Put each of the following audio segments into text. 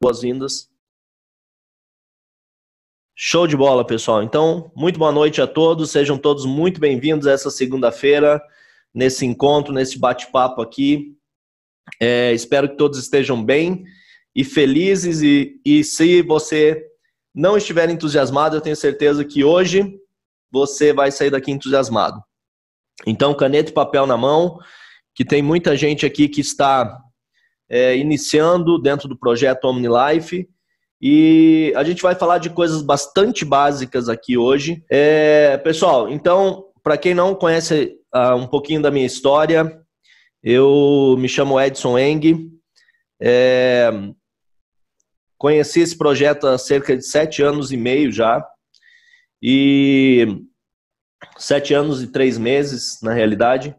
boas-vindas. Show de bola, pessoal. Então, muito boa noite a todos. Sejam todos muito bem-vindos essa segunda-feira, nesse encontro, nesse bate-papo aqui. É, espero que todos estejam bem e felizes. E, e se você não estiver entusiasmado, eu tenho certeza que hoje você vai sair daqui entusiasmado. Então, caneta e papel na mão, que tem muita gente aqui que está é, iniciando dentro do projeto OmniLife. E a gente vai falar de coisas bastante básicas aqui hoje. É, pessoal, então, para quem não conhece uh, um pouquinho da minha história, eu me chamo Edson Eng. É, conheci esse projeto há cerca de sete anos e meio já. E sete anos e três meses, na realidade,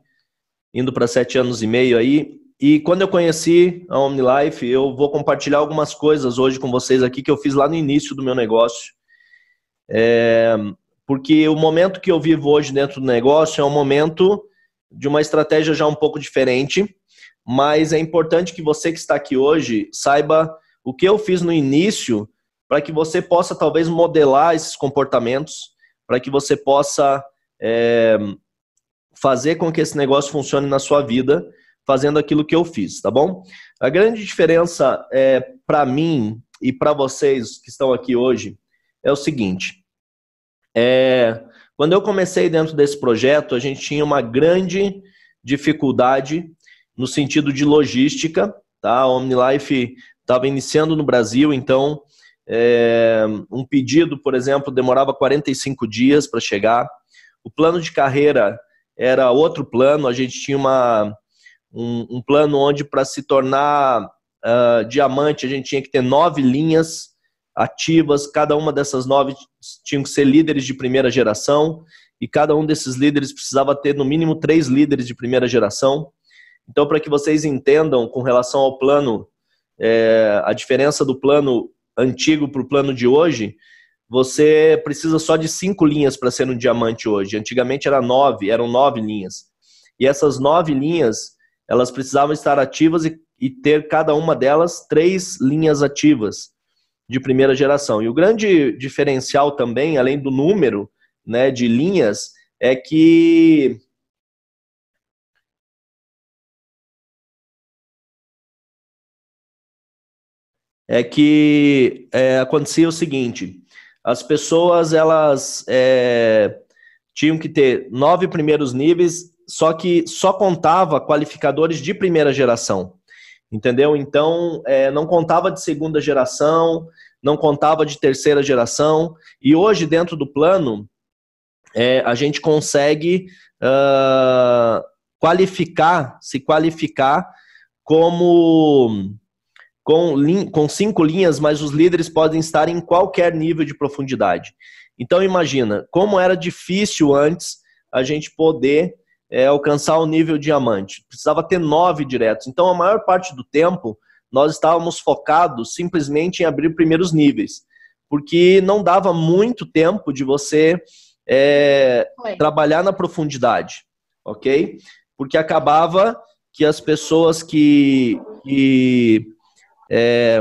indo para sete anos e meio aí. E quando eu conheci a OmniLife, eu vou compartilhar algumas coisas hoje com vocês aqui que eu fiz lá no início do meu negócio. É, porque o momento que eu vivo hoje dentro do negócio é um momento de uma estratégia já um pouco diferente, mas é importante que você que está aqui hoje saiba o que eu fiz no início para que você possa talvez modelar esses comportamentos, para que você possa é, fazer com que esse negócio funcione na sua vida fazendo aquilo que eu fiz, tá bom? A grande diferença é, para mim e para vocês que estão aqui hoje é o seguinte: é, quando eu comecei dentro desse projeto, a gente tinha uma grande dificuldade no sentido de logística, tá? A OmniLife estava iniciando no Brasil, então é, um pedido, por exemplo, demorava 45 dias para chegar. O plano de carreira era outro plano, a gente tinha uma um, um plano onde para se tornar uh, diamante a gente tinha que ter nove linhas ativas, cada uma dessas nove tinha que ser líderes de primeira geração, e cada um desses líderes precisava ter no mínimo três líderes de primeira geração. Então, para que vocês entendam com relação ao plano, é, a diferença do plano antigo para o plano de hoje, você precisa só de cinco linhas para ser um diamante hoje. Antigamente era nove, eram nove linhas. E essas nove linhas elas precisavam estar ativas e, e ter cada uma delas três linhas ativas de primeira geração. E o grande diferencial também, além do número né, de linhas, é que é que é, acontecia o seguinte: as pessoas elas é, tinham que ter nove primeiros níveis só que só contava qualificadores de primeira geração, entendeu? Então, é, não contava de segunda geração, não contava de terceira geração, e hoje, dentro do plano, é, a gente consegue uh, qualificar, se qualificar como com, com cinco linhas, mas os líderes podem estar em qualquer nível de profundidade. Então imagina como era difícil antes a gente poder é, alcançar o nível diamante. Precisava ter nove diretos. Então, a maior parte do tempo, nós estávamos focados simplesmente em abrir primeiros níveis, porque não dava muito tempo de você é, trabalhar na profundidade, ok? Porque acabava que as pessoas que, que é,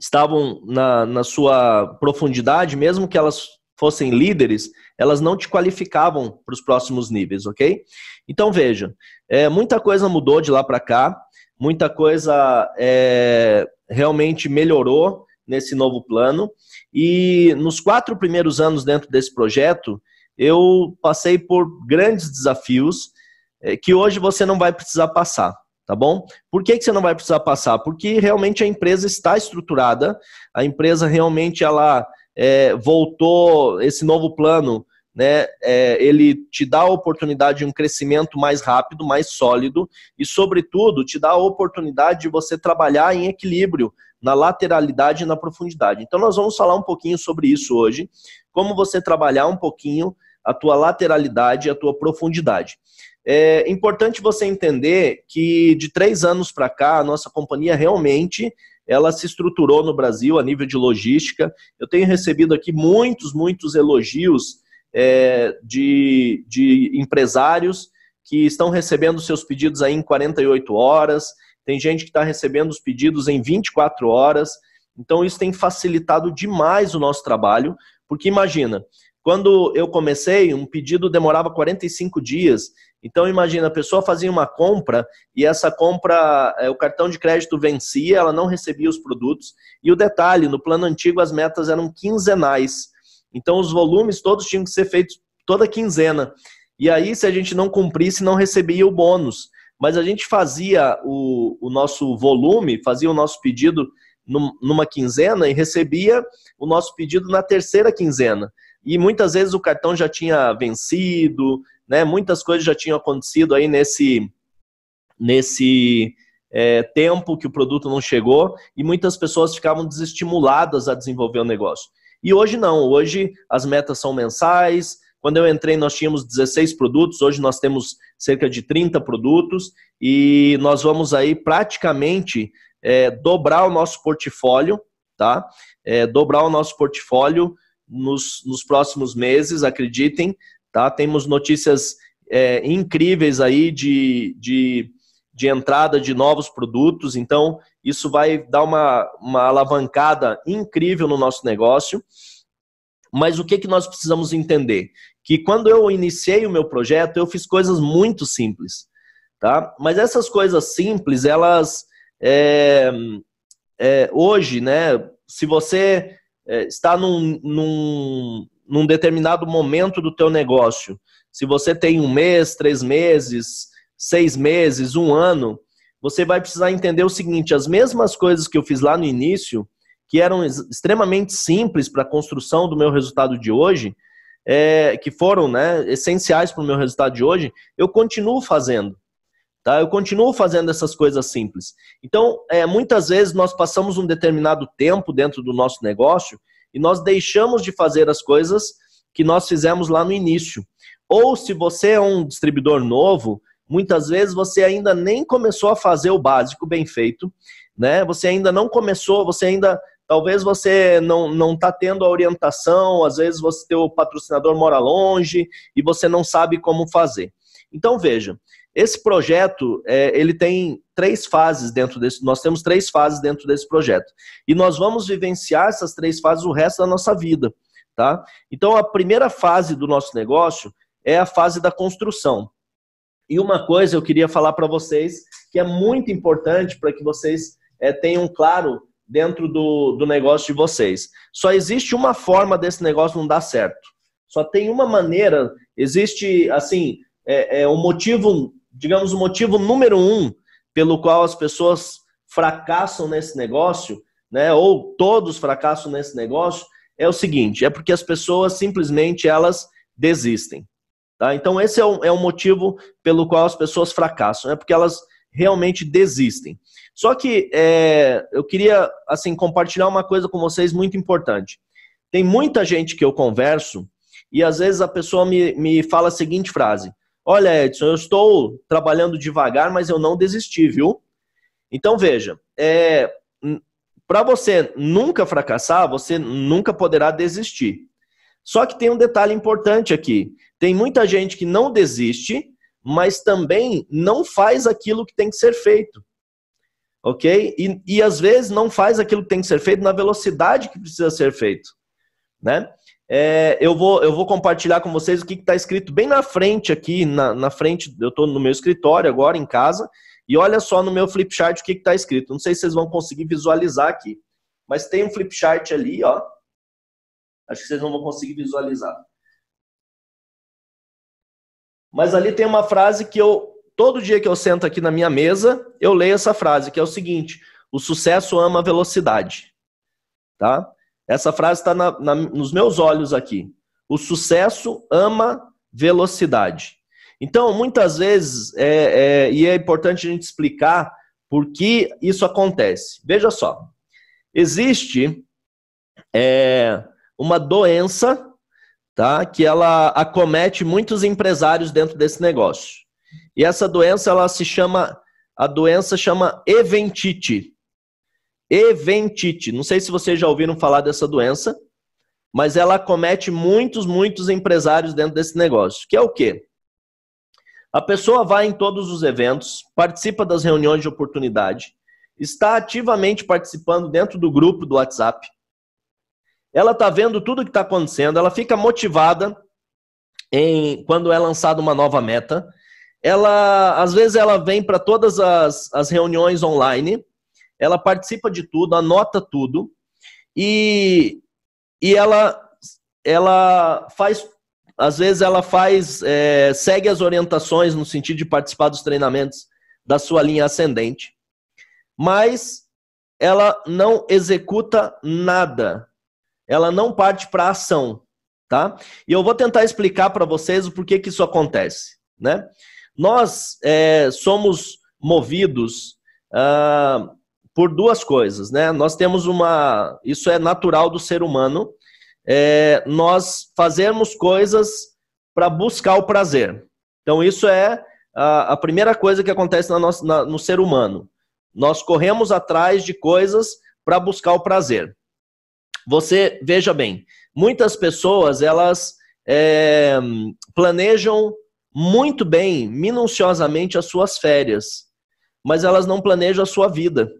estavam na, na sua profundidade, mesmo que elas fossem líderes, elas não te qualificavam para os próximos níveis, ok? Então veja, é, muita coisa mudou de lá para cá, muita coisa é, realmente melhorou nesse novo plano. E nos quatro primeiros anos dentro desse projeto, eu passei por grandes desafios é, que hoje você não vai precisar passar tá bom? Por que, que você não vai precisar passar? Porque realmente a empresa está estruturada, a empresa realmente ela é, voltou esse novo plano, né? É, ele te dá a oportunidade de um crescimento mais rápido, mais sólido e, sobretudo, te dá a oportunidade de você trabalhar em equilíbrio na lateralidade e na profundidade. Então, nós vamos falar um pouquinho sobre isso hoje, como você trabalhar um pouquinho a tua lateralidade e a tua profundidade. É importante você entender que de três anos para cá, a nossa companhia realmente ela se estruturou no Brasil a nível de logística. Eu tenho recebido aqui muitos, muitos elogios é, de, de empresários que estão recebendo seus pedidos aí em 48 horas, tem gente que está recebendo os pedidos em 24 horas. Então, isso tem facilitado demais o nosso trabalho, porque imagina, quando eu comecei, um pedido demorava 45 dias então imagina, a pessoa fazia uma compra e essa compra, eh, o cartão de crédito vencia, ela não recebia os produtos. E o detalhe, no plano antigo as metas eram quinzenais. Então os volumes todos tinham que ser feitos toda quinzena. E aí, se a gente não cumprisse, não recebia o bônus. Mas a gente fazia o, o nosso volume, fazia o nosso pedido num, numa quinzena e recebia o nosso pedido na terceira quinzena. E muitas vezes o cartão já tinha vencido, né? Muitas coisas já tinham acontecido aí nesse nesse é, tempo que o produto não chegou e muitas pessoas ficavam desestimuladas a desenvolver o negócio. E hoje não, hoje as metas são mensais. Quando eu entrei, nós tínhamos 16 produtos, hoje nós temos cerca de 30 produtos e nós vamos aí praticamente é, dobrar o nosso portfólio, tá? É, dobrar o nosso portfólio nos, nos próximos meses, acreditem, Tá? Temos notícias é, incríveis aí de, de, de entrada de novos produtos, então isso vai dar uma, uma alavancada incrível no nosso negócio. Mas o que, que nós precisamos entender? Que quando eu iniciei o meu projeto, eu fiz coisas muito simples. Tá? Mas essas coisas simples, elas é, é, hoje, né? Se você é, está num, num, num determinado momento do teu negócio. Se você tem um mês, três meses, seis meses, um ano, você vai precisar entender o seguinte: as mesmas coisas que eu fiz lá no início, que eram extremamente simples para a construção do meu resultado de hoje, é, que foram né, essenciais para o meu resultado de hoje, eu continuo fazendo. Tá? Eu continuo fazendo essas coisas simples. Então, é, muitas vezes nós passamos um determinado tempo dentro do nosso negócio e nós deixamos de fazer as coisas que nós fizemos lá no início. Ou se você é um distribuidor novo, muitas vezes você ainda nem começou a fazer o básico bem feito, né? Você ainda não começou, você ainda talvez você não não está tendo a orientação, às vezes você teu patrocinador mora longe e você não sabe como fazer. Então veja, esse projeto, é, ele tem três fases dentro desse, nós temos três fases dentro desse projeto. E nós vamos vivenciar essas três fases o resto da nossa vida, tá? Então, a primeira fase do nosso negócio é a fase da construção. E uma coisa eu queria falar para vocês que é muito importante para que vocês é, tenham claro dentro do, do negócio de vocês. Só existe uma forma desse negócio não dar certo. Só tem uma maneira, existe assim, é, é um motivo digamos, o motivo número um pelo qual as pessoas fracassam nesse negócio, né, ou todos fracassam nesse negócio, é o seguinte, é porque as pessoas simplesmente elas desistem. Tá? Então esse é o, é o motivo pelo qual as pessoas fracassam, é porque elas realmente desistem. Só que é, eu queria assim compartilhar uma coisa com vocês muito importante. Tem muita gente que eu converso e às vezes a pessoa me, me fala a seguinte frase: Olha, Edson, eu estou trabalhando devagar, mas eu não desisti, viu? Então veja, é, para você nunca fracassar, você nunca poderá desistir. Só que tem um detalhe importante aqui: tem muita gente que não desiste, mas também não faz aquilo que tem que ser feito. Ok? E, e às vezes não faz aquilo que tem que ser feito na velocidade que precisa ser feito. Né? É, eu, vou, eu vou compartilhar com vocês o que está escrito bem na frente aqui, na, na frente, eu estou no meu escritório agora, em casa, e olha só no meu flipchart o que está escrito. Não sei se vocês vão conseguir visualizar aqui, mas tem um flipchart ali, ó. Acho que vocês não vão conseguir visualizar. Mas ali tem uma frase que eu, todo dia que eu sento aqui na minha mesa, eu leio essa frase, que é o seguinte: o sucesso ama velocidade. Tá? Essa frase está nos meus olhos aqui. O sucesso ama velocidade. Então, muitas vezes, é, é, e é importante a gente explicar por que isso acontece. Veja só, existe é, uma doença tá, que ela acomete muitos empresários dentro desse negócio. E essa doença, ela se chama, a doença chama eventite eventite. Não sei se vocês já ouviram falar dessa doença, mas ela comete muitos, muitos empresários dentro desse negócio. Que é o quê? A pessoa vai em todos os eventos, participa das reuniões de oportunidade, está ativamente participando dentro do grupo do WhatsApp. Ela está vendo tudo que está acontecendo, ela fica motivada em quando é lançada uma nova meta. Ela, às vezes, ela vem para todas as, as reuniões online ela participa de tudo, anota tudo e, e ela, ela faz, às vezes ela faz, é, segue as orientações no sentido de participar dos treinamentos da sua linha ascendente, mas ela não executa nada, ela não parte para ação, tá? E eu vou tentar explicar para vocês o porquê que isso acontece, né? Nós é, somos movidos uh, por duas coisas, né? Nós temos uma. Isso é natural do ser humano, é, nós fazemos coisas para buscar o prazer. Então, isso é a, a primeira coisa que acontece na nossa, na, no ser humano. Nós corremos atrás de coisas para buscar o prazer. Você, veja bem, muitas pessoas elas é, planejam muito bem, minuciosamente, as suas férias, mas elas não planejam a sua vida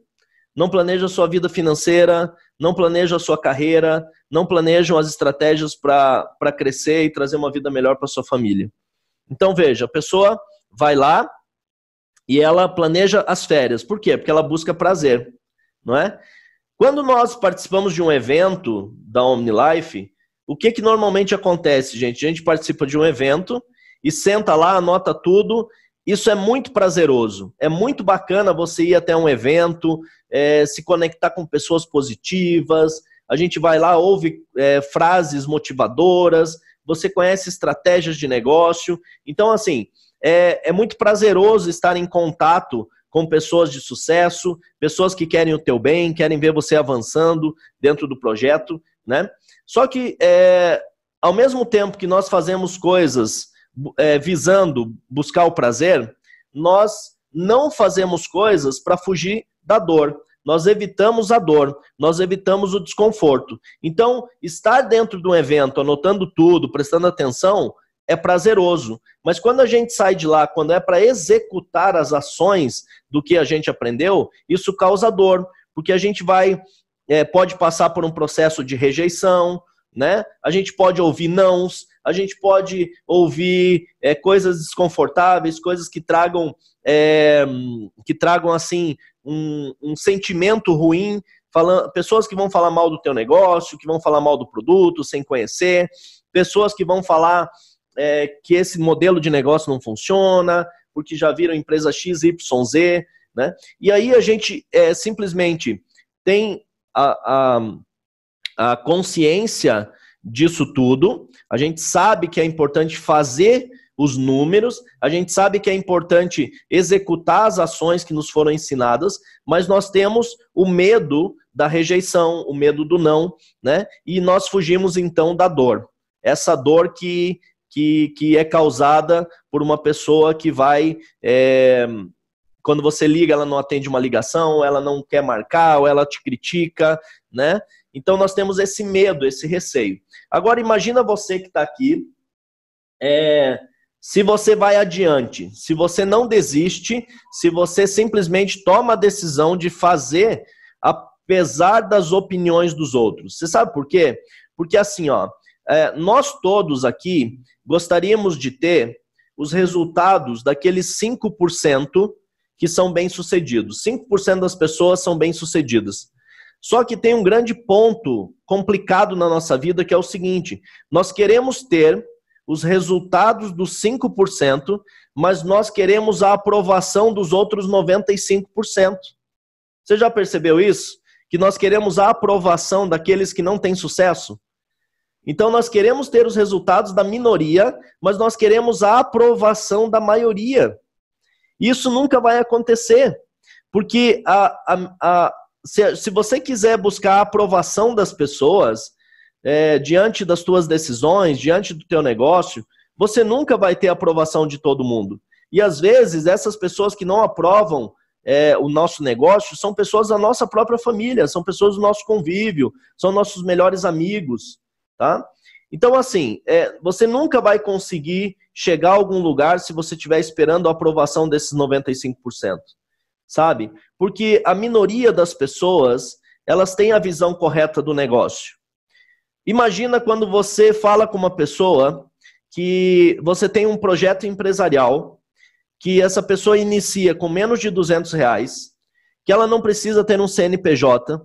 não planejam sua vida financeira, não planejam a sua carreira, não planejam as estratégias para crescer e trazer uma vida melhor para sua família. Então veja, a pessoa vai lá e ela planeja as férias. Por quê? Porque ela busca prazer, não é? Quando nós participamos de um evento da OmniLife, o que que normalmente acontece, gente? A gente participa de um evento e senta lá, anota tudo isso é muito prazeroso, é muito bacana você ir até um evento, é, se conectar com pessoas positivas. A gente vai lá, ouve é, frases motivadoras, você conhece estratégias de negócio. Então, assim, é, é muito prazeroso estar em contato com pessoas de sucesso, pessoas que querem o teu bem, querem ver você avançando dentro do projeto, né? Só que, é, ao mesmo tempo que nós fazemos coisas é, visando buscar o prazer, nós não fazemos coisas para fugir da dor. Nós evitamos a dor, nós evitamos o desconforto. Então, estar dentro de um evento, anotando tudo, prestando atenção, é prazeroso. Mas quando a gente sai de lá, quando é para executar as ações do que a gente aprendeu, isso causa dor, porque a gente vai é, pode passar por um processo de rejeição, né? A gente pode ouvir nãos, a gente pode ouvir é, coisas desconfortáveis, coisas que tragam, é, que tragam assim um, um sentimento ruim Falando, pessoas que vão falar mal do teu negócio, que vão falar mal do produto sem conhecer, pessoas que vão falar é, que esse modelo de negócio não funciona, porque já viram empresa XYZ, né? E aí a gente é, simplesmente tem a, a, a consciência disso tudo. A gente sabe que é importante fazer os números, a gente sabe que é importante executar as ações que nos foram ensinadas, mas nós temos o medo da rejeição, o medo do não, né? E nós fugimos então da dor. Essa dor que, que, que é causada por uma pessoa que vai. É, quando você liga, ela não atende uma ligação, ela não quer marcar, ou ela te critica, né? Então nós temos esse medo, esse receio. Agora imagina você que está aqui, é, se você vai adiante, se você não desiste, se você simplesmente toma a decisão de fazer apesar das opiniões dos outros. Você sabe por quê? Porque assim, ó, é, nós todos aqui gostaríamos de ter os resultados daqueles 5% que são bem-sucedidos. 5% das pessoas são bem-sucedidas. Só que tem um grande ponto complicado na nossa vida que é o seguinte: nós queremos ter os resultados dos 5%, mas nós queremos a aprovação dos outros 95%. Você já percebeu isso? Que nós queremos a aprovação daqueles que não têm sucesso? Então nós queremos ter os resultados da minoria, mas nós queremos a aprovação da maioria. Isso nunca vai acontecer, porque a, a, a, se, se você quiser buscar a aprovação das pessoas é, diante das tuas decisões, diante do teu negócio, você nunca vai ter a aprovação de todo mundo. E às vezes essas pessoas que não aprovam é, o nosso negócio são pessoas da nossa própria família, são pessoas do nosso convívio, são nossos melhores amigos, tá? Então, assim, é, você nunca vai conseguir chegar a algum lugar se você estiver esperando a aprovação desses 95% sabe? Porque a minoria das pessoas, elas têm a visão correta do negócio. Imagina quando você fala com uma pessoa que você tem um projeto empresarial, que essa pessoa inicia com menos de 200 reais, que ela não precisa ter um CNPJ,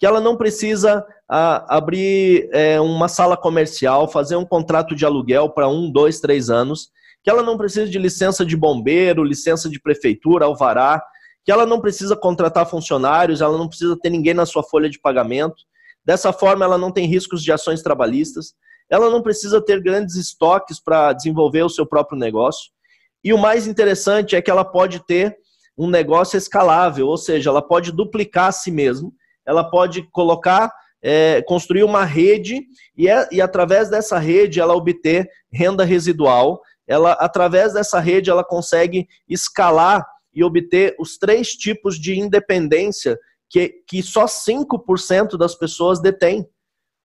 que ela não precisa a, abrir é, uma sala comercial, fazer um contrato de aluguel para um, dois, três anos, que ela não precisa de licença de bombeiro, licença de prefeitura, alvará, que ela não precisa contratar funcionários, ela não precisa ter ninguém na sua folha de pagamento. Dessa forma, ela não tem riscos de ações trabalhistas, ela não precisa ter grandes estoques para desenvolver o seu próprio negócio. E o mais interessante é que ela pode ter um negócio escalável, ou seja, ela pode duplicar a si mesma, ela pode colocar, é, construir uma rede e, é, e através dessa rede ela obter renda residual. Ela através dessa rede ela consegue escalar e obter os três tipos de independência que, que só 5% das pessoas detêm.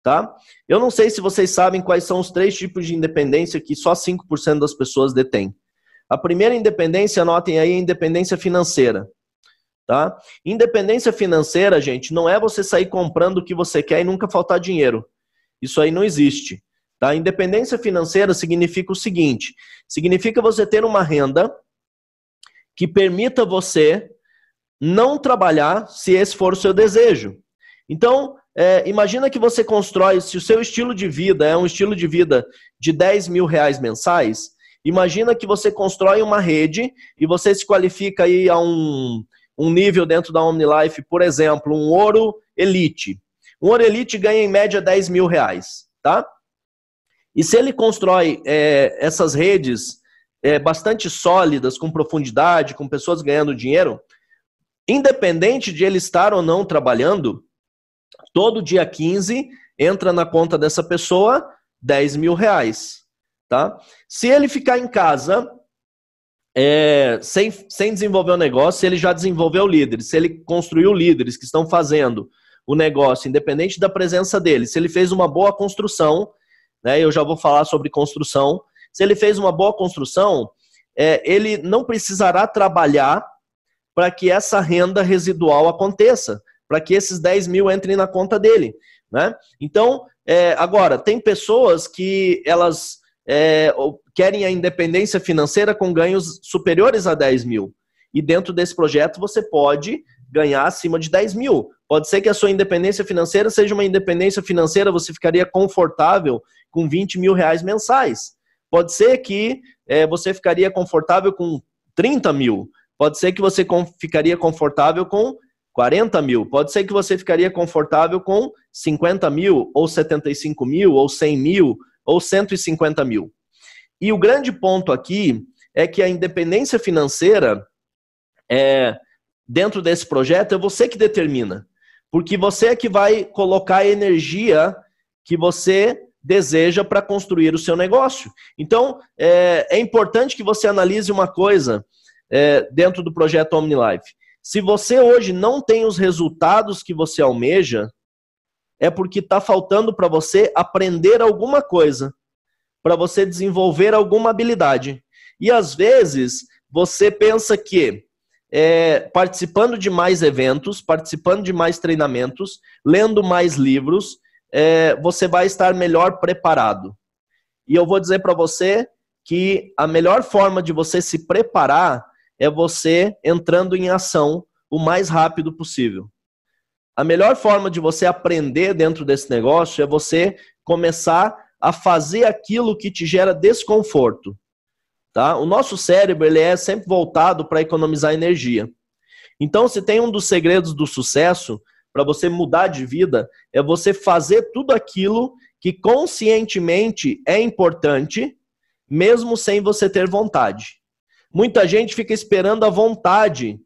Tá? Eu não sei se vocês sabem quais são os três tipos de independência que só 5% das pessoas detêm. A primeira independência, anotem aí, é a independência financeira. Tá? Independência financeira, gente, não é você sair comprando o que você quer e nunca faltar dinheiro. Isso aí não existe. Tá? Independência financeira significa o seguinte: significa você ter uma renda que permita você não trabalhar se esse for o seu desejo. Então, é, imagina que você constrói, se o seu estilo de vida é um estilo de vida de 10 mil reais mensais, imagina que você constrói uma rede e você se qualifica aí a um, um nível dentro da OmniLife, por exemplo, um ouro elite. Um ouro elite ganha em média 10 mil reais, tá? E se ele constrói é, essas redes é, bastante sólidas, com profundidade, com pessoas ganhando dinheiro, independente de ele estar ou não trabalhando, todo dia 15 entra na conta dessa pessoa 10 mil reais. Tá? Se ele ficar em casa é, sem, sem desenvolver o negócio, se ele já desenvolveu líderes, se ele construiu líderes que estão fazendo o negócio, independente da presença dele, se ele fez uma boa construção, né, eu já vou falar sobre construção se ele fez uma boa construção, é, ele não precisará trabalhar para que essa renda residual aconteça, para que esses 10 mil entrem na conta dele. Né? Então, é, agora, tem pessoas que elas é, querem a independência financeira com ganhos superiores a 10 mil. E dentro desse projeto você pode ganhar acima de 10 mil. Pode ser que a sua independência financeira seja uma independência financeira, você ficaria confortável com 20 mil reais mensais. Pode ser que é, você ficaria confortável com 30 mil, pode ser que você com, ficaria confortável com 40 mil, pode ser que você ficaria confortável com 50 mil, ou 75 mil, ou 100 mil, ou 150 mil. E o grande ponto aqui é que a independência financeira, é, dentro desse projeto, é você que determina. Porque você é que vai colocar a energia que você deseja para construir o seu negócio. Então, é, é, importante que você analise uma coisa é, dentro do projeto OmniLife. Se você hoje não tem os resultados que você almeja, é porque está faltando para você aprender alguma coisa, para você desenvolver alguma habilidade. E às vezes você pensa que é, participando de mais eventos, participando de mais treinamentos, lendo mais livros, é, você vai estar melhor preparado. E eu vou dizer para você que a melhor forma de você se preparar é você entrando em ação o mais rápido possível. A melhor forma de você aprender dentro desse negócio é você começar a fazer aquilo que te gera desconforto. Tá? O nosso cérebro ele é sempre voltado para economizar energia. Então, se tem um dos segredos do sucesso, para você mudar de vida, é você fazer tudo aquilo que conscientemente é importante, mesmo sem você ter vontade. Muita gente fica esperando a vontade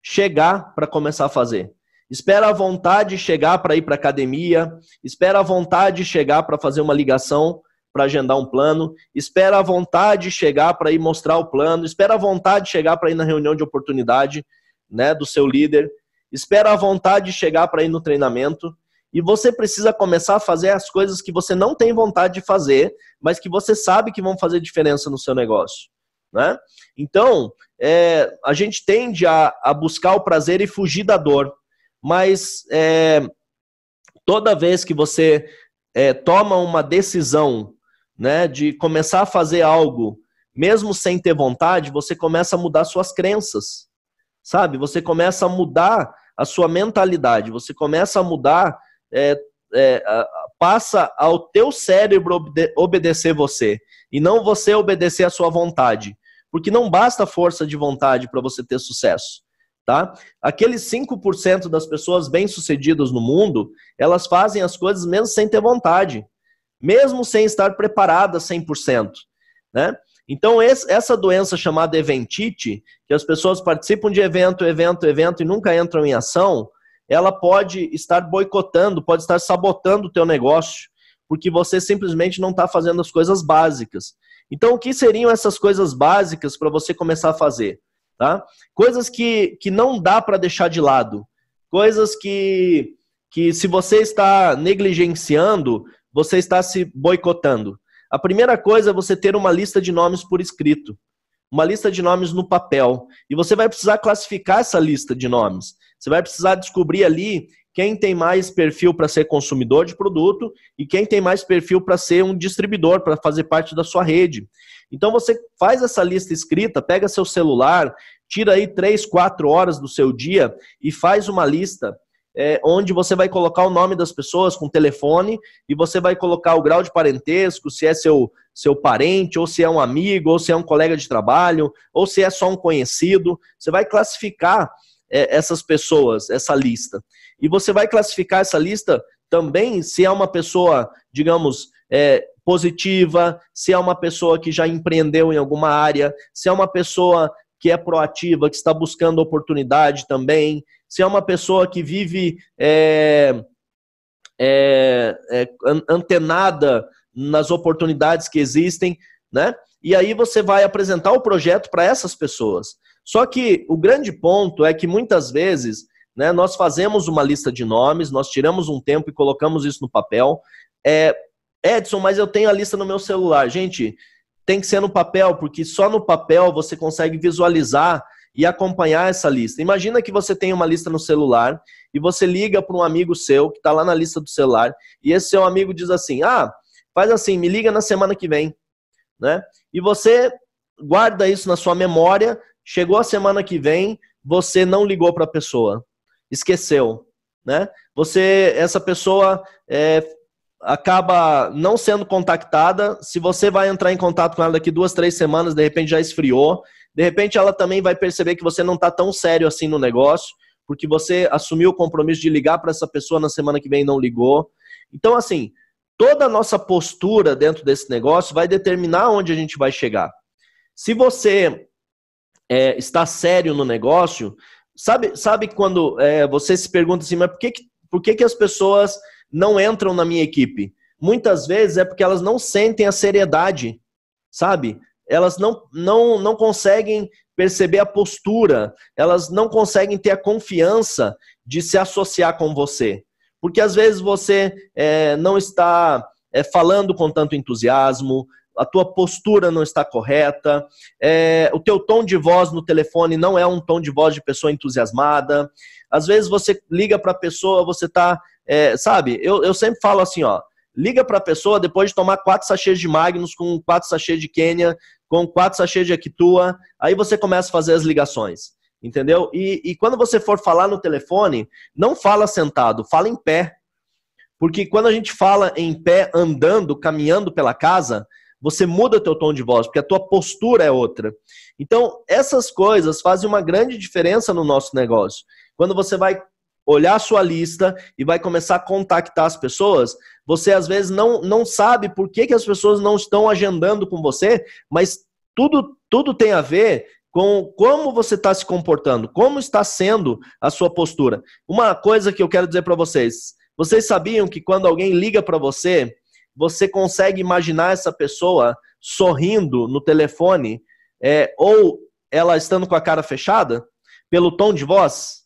chegar para começar a fazer. Espera a vontade chegar para ir para academia, espera a vontade chegar para fazer uma ligação, para agendar um plano, espera a vontade chegar para ir mostrar o plano, espera a vontade chegar para ir na reunião de oportunidade, né, do seu líder espera a vontade chegar para ir no treinamento e você precisa começar a fazer as coisas que você não tem vontade de fazer, mas que você sabe que vão fazer diferença no seu negócio. Né? Então, é, a gente tende a, a, buscar o prazer e fugir da dor, mas é, toda vez que você é, toma uma decisão né, de começar a fazer algo, mesmo sem ter vontade, você começa a mudar suas crenças, sabe? Você começa a mudar a sua mentalidade, você começa a mudar, é, é, passa ao teu cérebro obedecer você e não você obedecer à sua vontade, porque não basta força de vontade para você ter sucesso. Tá? Aqueles 5% das pessoas bem-sucedidas no mundo, elas fazem as coisas mesmo sem ter vontade, mesmo sem estar preparada 100%, né? Então, esse, essa doença chamada eventite, que as pessoas participam de evento, evento, evento e nunca entram em ação, ela pode estar boicotando, pode estar sabotando o teu negócio, porque você simplesmente não está fazendo as coisas básicas. Então, o que seriam essas coisas básicas para você começar a fazer? Tá? Coisas que, que não dá para deixar de lado. Coisas que, que, se você está negligenciando, você está se boicotando. A primeira coisa é você ter uma lista de nomes por escrito, uma lista de nomes no papel. E você vai precisar classificar essa lista de nomes. Você vai precisar descobrir ali quem tem mais perfil para ser consumidor de produto e quem tem mais perfil para ser um distribuidor, para fazer parte da sua rede. Então você faz essa lista escrita, pega seu celular, tira aí três, quatro horas do seu dia e faz uma lista é, onde você vai colocar o nome das pessoas com telefone e você vai colocar o grau de parentesco, se é seu, seu parente, ou se é um amigo, ou se é um colega de trabalho, ou se é só um conhecido. Você vai classificar é, essas pessoas, essa lista. E você vai classificar essa lista também se é uma pessoa, digamos, é, positiva, se é uma pessoa que já empreendeu em alguma área, se é uma pessoa que é proativa, que está buscando oportunidade também, se é uma pessoa que vive é, é, é, antenada nas oportunidades que existem, né? E aí você vai apresentar o projeto para essas pessoas. Só que o grande ponto é que muitas vezes né, nós fazemos uma lista de nomes, nós tiramos um tempo e colocamos isso no papel. É, Edson, mas eu tenho a lista no meu celular. Gente, tem que ser no papel, porque só no papel você consegue visualizar e acompanhar essa lista. Imagina que você tem uma lista no celular e você liga para um amigo seu que está lá na lista do celular e esse seu amigo diz assim: Ah, faz assim, me liga na semana que vem. Né? E você guarda isso na sua memória. Chegou a semana que vem, você não ligou para a pessoa, esqueceu. Né? Você, essa pessoa é, acaba não sendo contactada. Se você vai entrar em contato com ela daqui duas, três semanas, de repente já esfriou de repente, ela também vai perceber que você não está tão sério assim no negócio, porque você assumiu o compromisso de ligar para essa pessoa na semana que vem e não ligou. Então, assim, toda a nossa postura dentro desse negócio vai determinar onde a gente vai chegar. Se você é, está sério no negócio, sabe, sabe quando é, você se pergunta assim, mas por que, que, por que, que as pessoas não entram na minha equipe? Muitas vezes é porque elas não sentem a seriedade, sabe? elas não, não, não conseguem perceber a postura, elas não conseguem ter a confiança de se associar com você. Porque às vezes você é, não está é, falando com tanto entusiasmo, a tua postura não está correta, é, o teu tom de voz no telefone não é um tom de voz de pessoa entusiasmada. Às vezes você liga para a pessoa, você está, é, sabe? Eu, eu sempre falo assim, ó, Liga para a pessoa depois de tomar quatro sachês de Magnus, com quatro sachês de Quênia, com quatro sachês de Equitua. Aí você começa a fazer as ligações. Entendeu? E, e quando você for falar no telefone, não fala sentado, fala em pé. Porque quando a gente fala em pé, andando, caminhando pela casa, você muda teu tom de voz, porque a tua postura é outra. Então, essas coisas fazem uma grande diferença no nosso negócio. Quando você vai olhar sua lista e vai começar a contactar as pessoas, você às vezes não, não sabe por que, que as pessoas não estão agendando com você, mas tudo, tudo tem a ver com como você está se comportando, como está sendo a sua postura. Uma coisa que eu quero dizer para vocês: vocês sabiam que quando alguém liga para você, você consegue imaginar essa pessoa sorrindo no telefone é, ou ela estando com a cara fechada pelo tom de voz?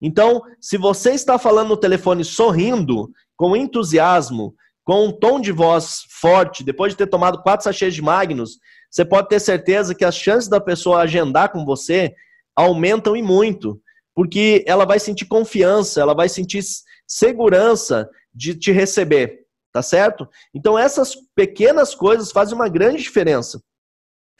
Então, se você está falando no telefone sorrindo, com entusiasmo, com um tom de voz forte, depois de ter tomado quatro sachês de Magnus, você pode ter certeza que as chances da pessoa agendar com você aumentam e muito, porque ela vai sentir confiança, ela vai sentir segurança de te receber, tá certo? Então essas pequenas coisas fazem uma grande diferença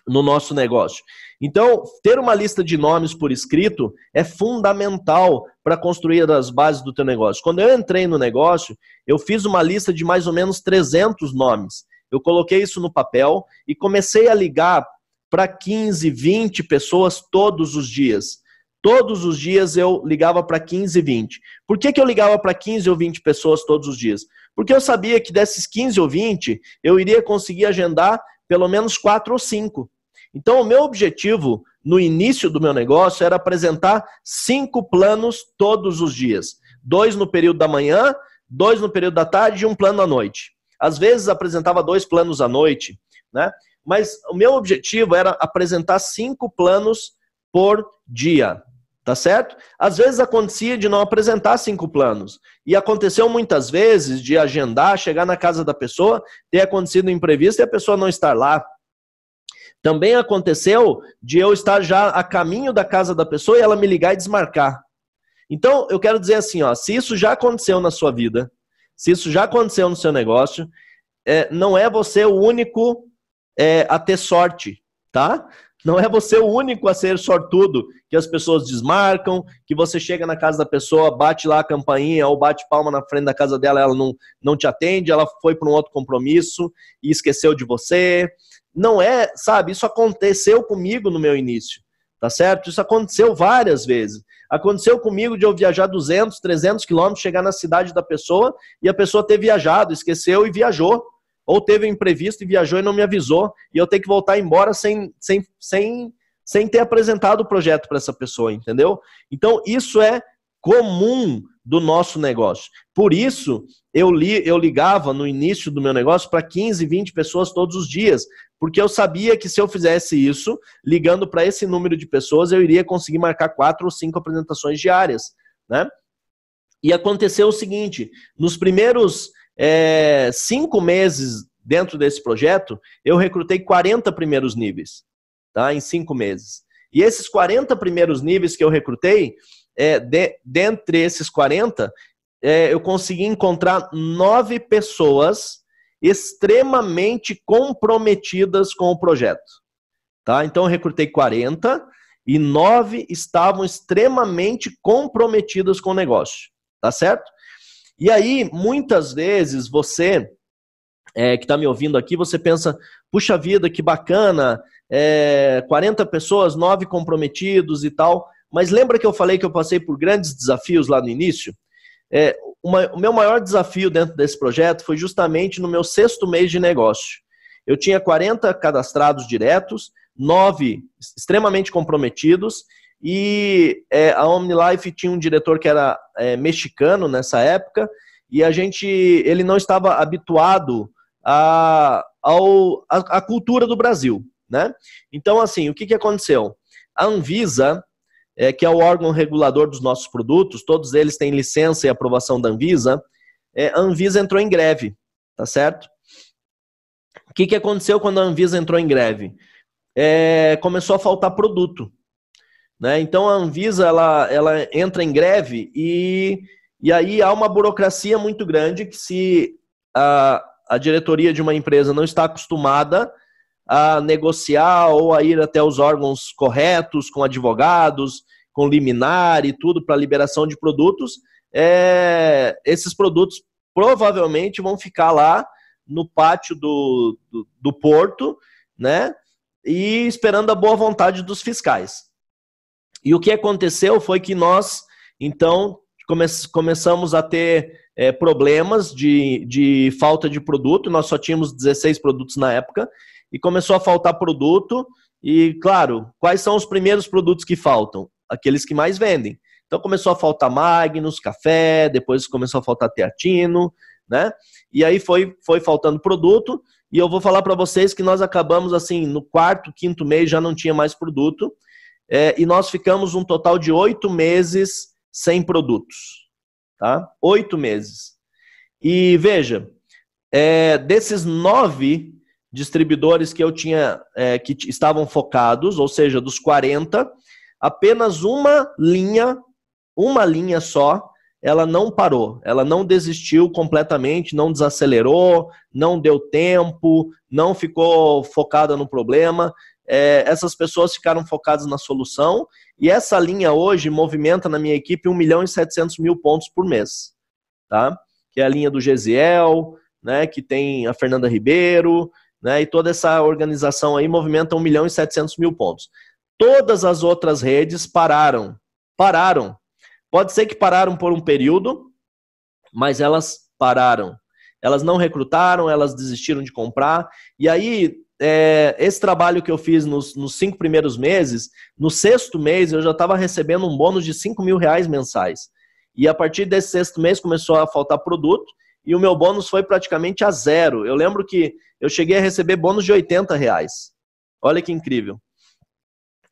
no nosso negócio. Então, ter uma lista de nomes por escrito é fundamental para construir as bases do teu negócio. Quando eu entrei no negócio, eu fiz uma lista de mais ou menos 300 nomes. Eu coloquei isso no papel e comecei a ligar para 15, 20 pessoas todos os dias. Todos os dias eu ligava para 15, 20. Por que, que eu ligava para 15 ou 20 pessoas todos os dias? Porque eu sabia que desses 15 ou 20, eu iria conseguir agendar pelo menos 4 ou 5. Então, o meu objetivo no início do meu negócio era apresentar cinco planos todos os dias: dois no período da manhã, dois no período da tarde e um plano à noite. Às vezes, apresentava dois planos à noite, né? Mas o meu objetivo era apresentar cinco planos por dia, tá certo? Às vezes acontecia de não apresentar cinco planos. E aconteceu muitas vezes de agendar, chegar na casa da pessoa, ter acontecido um imprevisto e a pessoa não estar lá. Também aconteceu de eu estar já a caminho da casa da pessoa e ela me ligar e desmarcar. Então, eu quero dizer assim, ó, se isso já aconteceu na sua vida, se isso já aconteceu no seu negócio, é, não é você o único é, a ter sorte, tá? Não é você o único a ser sortudo, que as pessoas desmarcam, que você chega na casa da pessoa, bate lá a campainha ou bate palma na frente da casa dela, ela não, não te atende, ela foi para um outro compromisso e esqueceu de você. Não é, sabe, isso aconteceu comigo no meu início, tá certo? Isso aconteceu várias vezes. Aconteceu comigo de eu viajar 200, 300 quilômetros, chegar na cidade da pessoa e a pessoa ter viajado, esqueceu e viajou. Ou teve um imprevisto e viajou e não me avisou. E eu ter que voltar embora sem, sem, sem, sem ter apresentado o projeto para essa pessoa, entendeu? Então, isso é comum do nosso negócio. Por isso eu, li, eu ligava no início do meu negócio para 15, 20 pessoas todos os dias, porque eu sabia que se eu fizesse isso, ligando para esse número de pessoas, eu iria conseguir marcar quatro ou cinco apresentações diárias, né? E aconteceu o seguinte: nos primeiros é, cinco meses dentro desse projeto, eu recrutei 40 primeiros níveis, tá? Em cinco meses. E esses 40 primeiros níveis que eu recrutei, é, de, dentre esses 40, é, eu consegui encontrar nove pessoas extremamente comprometidas com o projeto. Tá? Então eu recrutei 40 e nove estavam extremamente comprometidas com o negócio. Tá certo? E aí, muitas vezes, você é, que está me ouvindo aqui, você pensa, puxa vida, que bacana, é, 40 pessoas, 9 comprometidos e tal. Mas lembra que eu falei que eu passei por grandes desafios lá no início? É, uma, o meu maior desafio dentro desse projeto foi justamente no meu sexto mês de negócio. Eu tinha 40 cadastrados diretos, nove extremamente comprometidos, e é, a OmniLife tinha um diretor que era é, mexicano nessa época, e a gente, ele não estava habituado à a, a, a, cultura do Brasil. Né? Então, assim, o que, que aconteceu? A Anvisa é, que é o órgão regulador dos nossos produtos, todos eles têm licença e aprovação da Anvisa, é, a Anvisa entrou em greve, tá certo? O que, que aconteceu quando a Anvisa entrou em greve? É, começou a faltar produto. Né? Então a Anvisa ela, ela entra em greve e, e aí há uma burocracia muito grande que se a, a diretoria de uma empresa não está acostumada a negociar ou a ir até os órgãos corretos, com advogados, com liminar e tudo para liberação de produtos, é, esses produtos provavelmente vão ficar lá no pátio do, do, do porto, né? E esperando a boa vontade dos fiscais. E o que aconteceu foi que nós, então, come começamos a ter é, problemas de, de falta de produto, nós só tínhamos 16 produtos na época, e começou a faltar produto. E, claro, quais são os primeiros produtos que faltam? Aqueles que mais vendem. Então começou a faltar Magnus, café, depois começou a faltar Teatino, né? E aí foi, foi faltando produto. E eu vou falar para vocês que nós acabamos assim, no quarto, quinto mês já não tinha mais produto. É, e nós ficamos um total de oito meses sem produtos. Tá? Oito meses. E veja, é, desses nove distribuidores que eu tinha é, que estavam focados, ou seja, dos 40, apenas uma linha, uma linha só, ela não parou, ela não desistiu completamente, não desacelerou, não deu tempo, não ficou focada no problema. É, essas pessoas ficaram focadas na solução e essa linha hoje movimenta na minha equipe 1 milhão e 700 mil pontos por mês, tá? Que é a linha do Gesiel, né? Que tem a Fernanda Ribeiro, né? E toda essa organização aí movimenta 1 milhão e 700 mil pontos. Todas as outras redes pararam. Pararam. Pode ser que pararam por um período, mas elas pararam. Elas não recrutaram, elas desistiram de comprar. E aí, é, esse trabalho que eu fiz nos, nos, cinco primeiros meses, no sexto mês eu já estava recebendo um bônus de 5 mil reais mensais. E a partir desse sexto mês começou a faltar produto e o meu bônus foi praticamente a zero. Eu lembro que eu cheguei a receber bônus de 80 reais. Olha que incrível.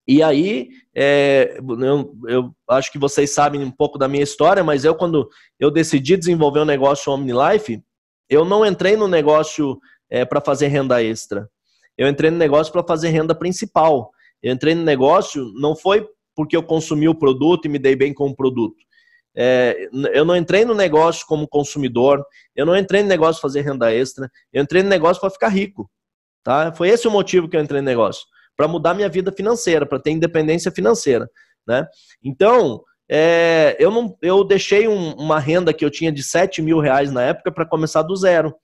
E aí, é, eu, eu, acho que vocês sabem um pouco da minha história, mas eu, quando eu decidi desenvolver o um negócio OmniLife, eu não entrei no negócio é, para fazer renda extra. Eu entrei no negócio para fazer renda principal. Eu entrei no negócio não foi porque eu consumi o produto e me dei bem com o produto. É, eu não entrei no negócio como consumidor, eu não entrei no negócio fazer renda extra, eu entrei no negócio para ficar rico. Tá? Foi esse o motivo que eu entrei no negócio, para mudar minha vida financeira, para ter independência financeira. Né? Então, é, eu, não, eu deixei um, uma renda que eu tinha de 7 mil reais na época para começar do zero.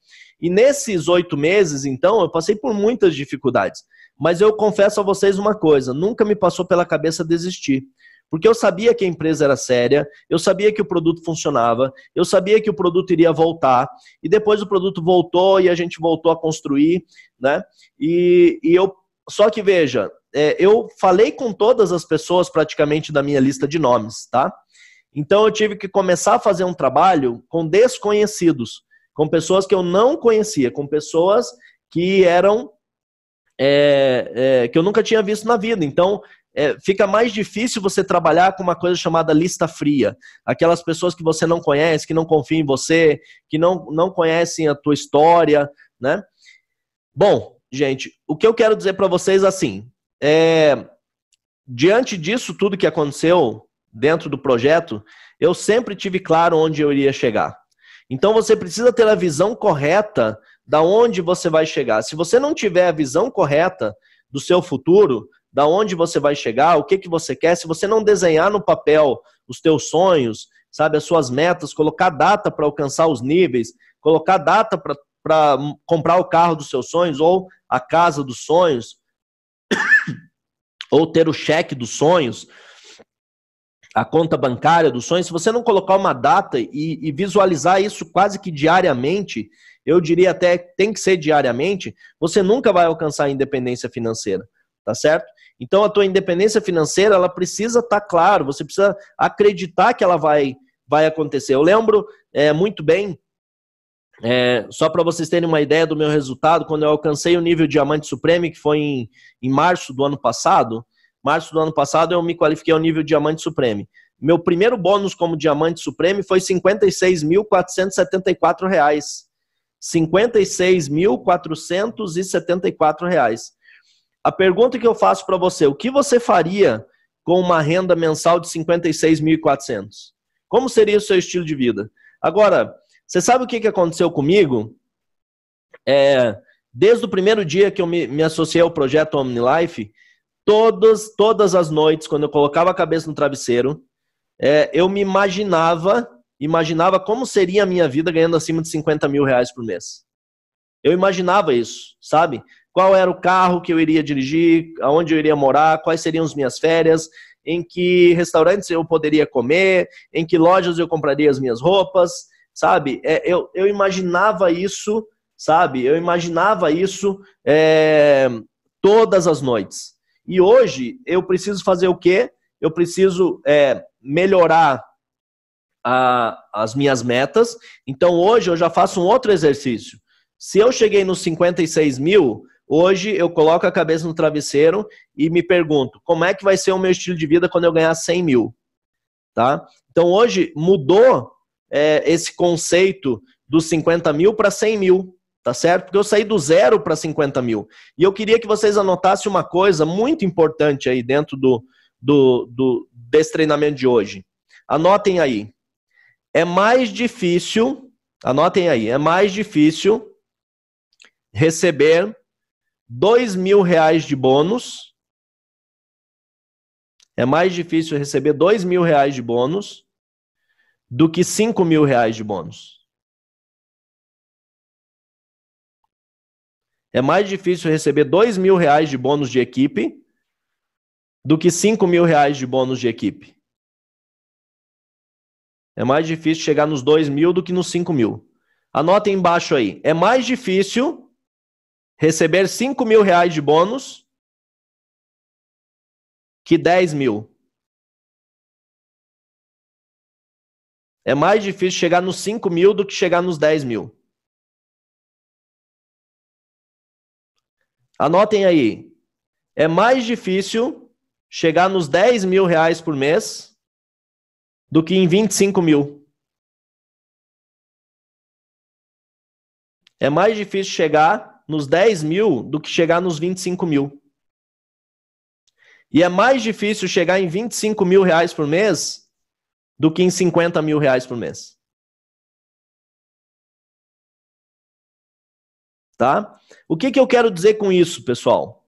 E nesses oito meses, então, eu passei por muitas dificuldades. Mas eu confesso a vocês uma coisa: nunca me passou pela cabeça desistir. Porque eu sabia que a empresa era séria, eu sabia que o produto funcionava, eu sabia que o produto iria voltar, e depois o produto voltou e a gente voltou a construir, né? E, e eu. Só que veja, é, eu falei com todas as pessoas praticamente da minha lista de nomes, tá? Então eu tive que começar a fazer um trabalho com desconhecidos, com pessoas que eu não conhecia, com pessoas que eram é, é, que eu nunca tinha visto na vida. Então, é, fica mais difícil você trabalhar com uma coisa chamada lista fria. Aquelas pessoas que você não conhece, que não confiam em você, que não, não conhecem a tua história, né? Bom, gente, o que eu quero dizer para vocês assim, é, diante disso tudo que aconteceu dentro do projeto, eu sempre tive claro onde eu iria chegar. Então você precisa ter a visão correta da onde você vai chegar. Se você não tiver a visão correta do seu futuro, da onde você vai chegar, o que, que você quer. Se você não desenhar no papel os teus sonhos, sabe, as suas metas, colocar data para alcançar os níveis, colocar data para comprar o carro dos seus sonhos ou a casa dos sonhos, ou ter o cheque dos sonhos, a conta bancária dos sonhos, se você não colocar uma data e, e, visualizar isso quase que diariamente, eu diria até tem que ser diariamente, você nunca vai alcançar a independência financeira, tá certo? Então a tua independência financeira, ela precisa estar tá claro, você precisa acreditar que ela vai vai acontecer. Eu lembro é, muito bem, é, só para vocês terem uma ideia do meu resultado, quando eu alcancei o nível diamante supremo, que foi em, em março do ano passado, março do ano passado eu me qualifiquei ao nível diamante supremo. Meu primeiro bônus como diamante supremo foi R$ 56.474. R$ 56.474. A pergunta que eu faço para você, o que você faria com uma renda mensal de 56.400? Como seria o seu estilo de vida? Agora, você sabe o que, que aconteceu comigo? É, desde o primeiro dia que eu me, me associei ao projeto OmniLife, todas, todas as noites, quando eu colocava a cabeça no travesseiro, é, eu me imaginava, imaginava como seria a minha vida ganhando acima de 50 mil reais por mês. Eu imaginava isso, sabe? qual era o carro que eu iria dirigir, aonde eu iria morar, quais seriam as minhas férias, em que restaurantes eu poderia comer, em que lojas eu compraria as minhas roupas, sabe? É, eu, eu imaginava isso, sabe? Eu imaginava isso é, todas as noites. E hoje eu preciso fazer o quê? Eu preciso é, melhorar a, as minhas metas. Então hoje eu já faço um outro exercício. Se eu cheguei nos 56 mil, Hoje eu coloco a cabeça no travesseiro e me pergunto como é que vai ser o meu estilo de vida quando eu ganhar 100 mil, tá? Então hoje mudou é, esse conceito dos 50 mil para 100 mil, tá certo? Porque eu saí do zero para 50 mil. E eu queria que vocês anotassem uma coisa muito importante aí dentro do, do, do desse treinamento de hoje. Anotem aí. É mais difícil, anotem aí, é mais difícil receber dois mil reais de bônus. É mais difícil receber dois mil reais de bônus do que cinco mil reais de bônus. É mais difícil receber dois mil reais de bônus de equipe do que cinco mil reais de bônus de equipe. É mais difícil chegar nos dois mil do que nos cinco mil. anota embaixo aí. É mais difícil receber 5 mil reais de bônus que 10 mil. É mais difícil chegar nos 5 mil do que chegar nos 10 mil. Anotem aí. É mais difícil chegar nos 10 mil reais por mês do que em 25 mil. É mais difícil chegar nos 10 mil do que chegar nos 25 mil. E é mais difícil chegar em 25 mil reais por mês do que em 50 mil reais por mês. Tá? O que, que eu quero dizer com isso, pessoal?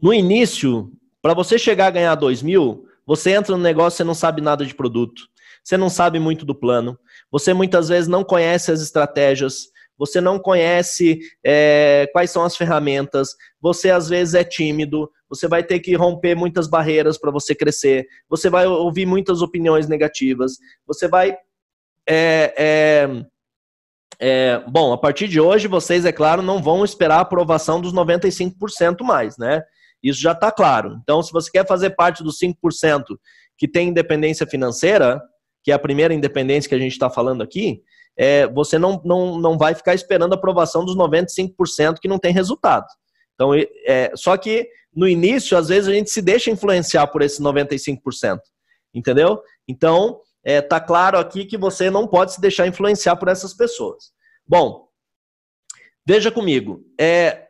No início, para você chegar a ganhar 2 mil, você entra no negócio e não sabe nada de produto. Você não sabe muito do plano. Você muitas vezes não conhece as estratégias você não conhece é, quais são as ferramentas, você às vezes é tímido, você vai ter que romper muitas barreiras para você crescer, você vai ouvir muitas opiniões negativas, você vai. É, é, é, bom, a partir de hoje, vocês, é claro, não vão esperar a aprovação dos 95% mais, né? Isso já está claro. Então, se você quer fazer parte dos 5% que tem independência financeira, que é a primeira independência que a gente está falando aqui, é, você não, não, não vai ficar esperando a aprovação dos 95% que não tem resultado. Então, é, só que no início, às vezes, a gente se deixa influenciar por esses 95%. Entendeu? Então, é, tá claro aqui que você não pode se deixar influenciar por essas pessoas. Bom, veja comigo. É,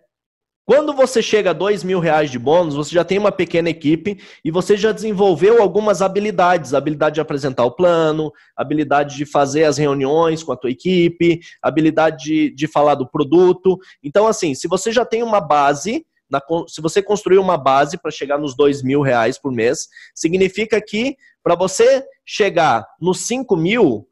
quando você chega a dois mil reais de bônus, você já tem uma pequena equipe e você já desenvolveu algumas habilidades, habilidade de apresentar o plano, habilidade de fazer as reuniões com a tua equipe, habilidade de, de falar do produto. Então, assim, se você já tem uma base, na, se você construiu uma base para chegar nos dois mil reais por mês, significa que para você chegar nos cinco mil,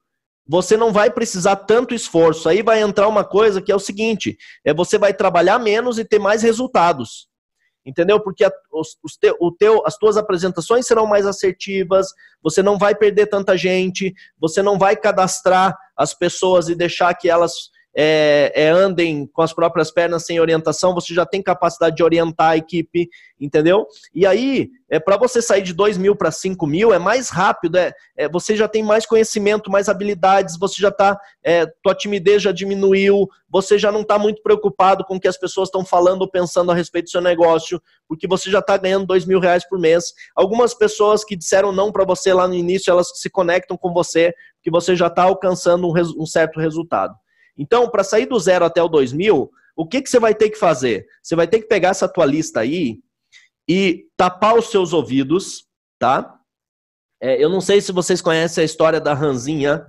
você não vai precisar tanto esforço. Aí vai entrar uma coisa que é o seguinte: é você vai trabalhar menos e ter mais resultados. Entendeu? Porque a, os, os te, o teu, as tuas apresentações serão mais assertivas, você não vai perder tanta gente, você não vai cadastrar as pessoas e deixar que elas é, é, andem com as próprias pernas sem orientação, você já tem capacidade de orientar a equipe, entendeu? E aí, é, para você sair de 2 mil para 5 mil, é mais rápido, é, é, você já tem mais conhecimento, mais habilidades, você já está, é, tua timidez já diminuiu, você já não está muito preocupado com o que as pessoas estão falando ou pensando a respeito do seu negócio, porque você já está ganhando 2 mil reais por mês. Algumas pessoas que disseram não para você lá no início, elas se conectam com você, porque você já está alcançando um, um certo resultado. Então, para sair do zero até o 2000, o que, que você vai ter que fazer? Você vai ter que pegar essa tua lista aí e tapar os seus ouvidos, tá? É, eu não sei se vocês conhecem a história da ranzinha,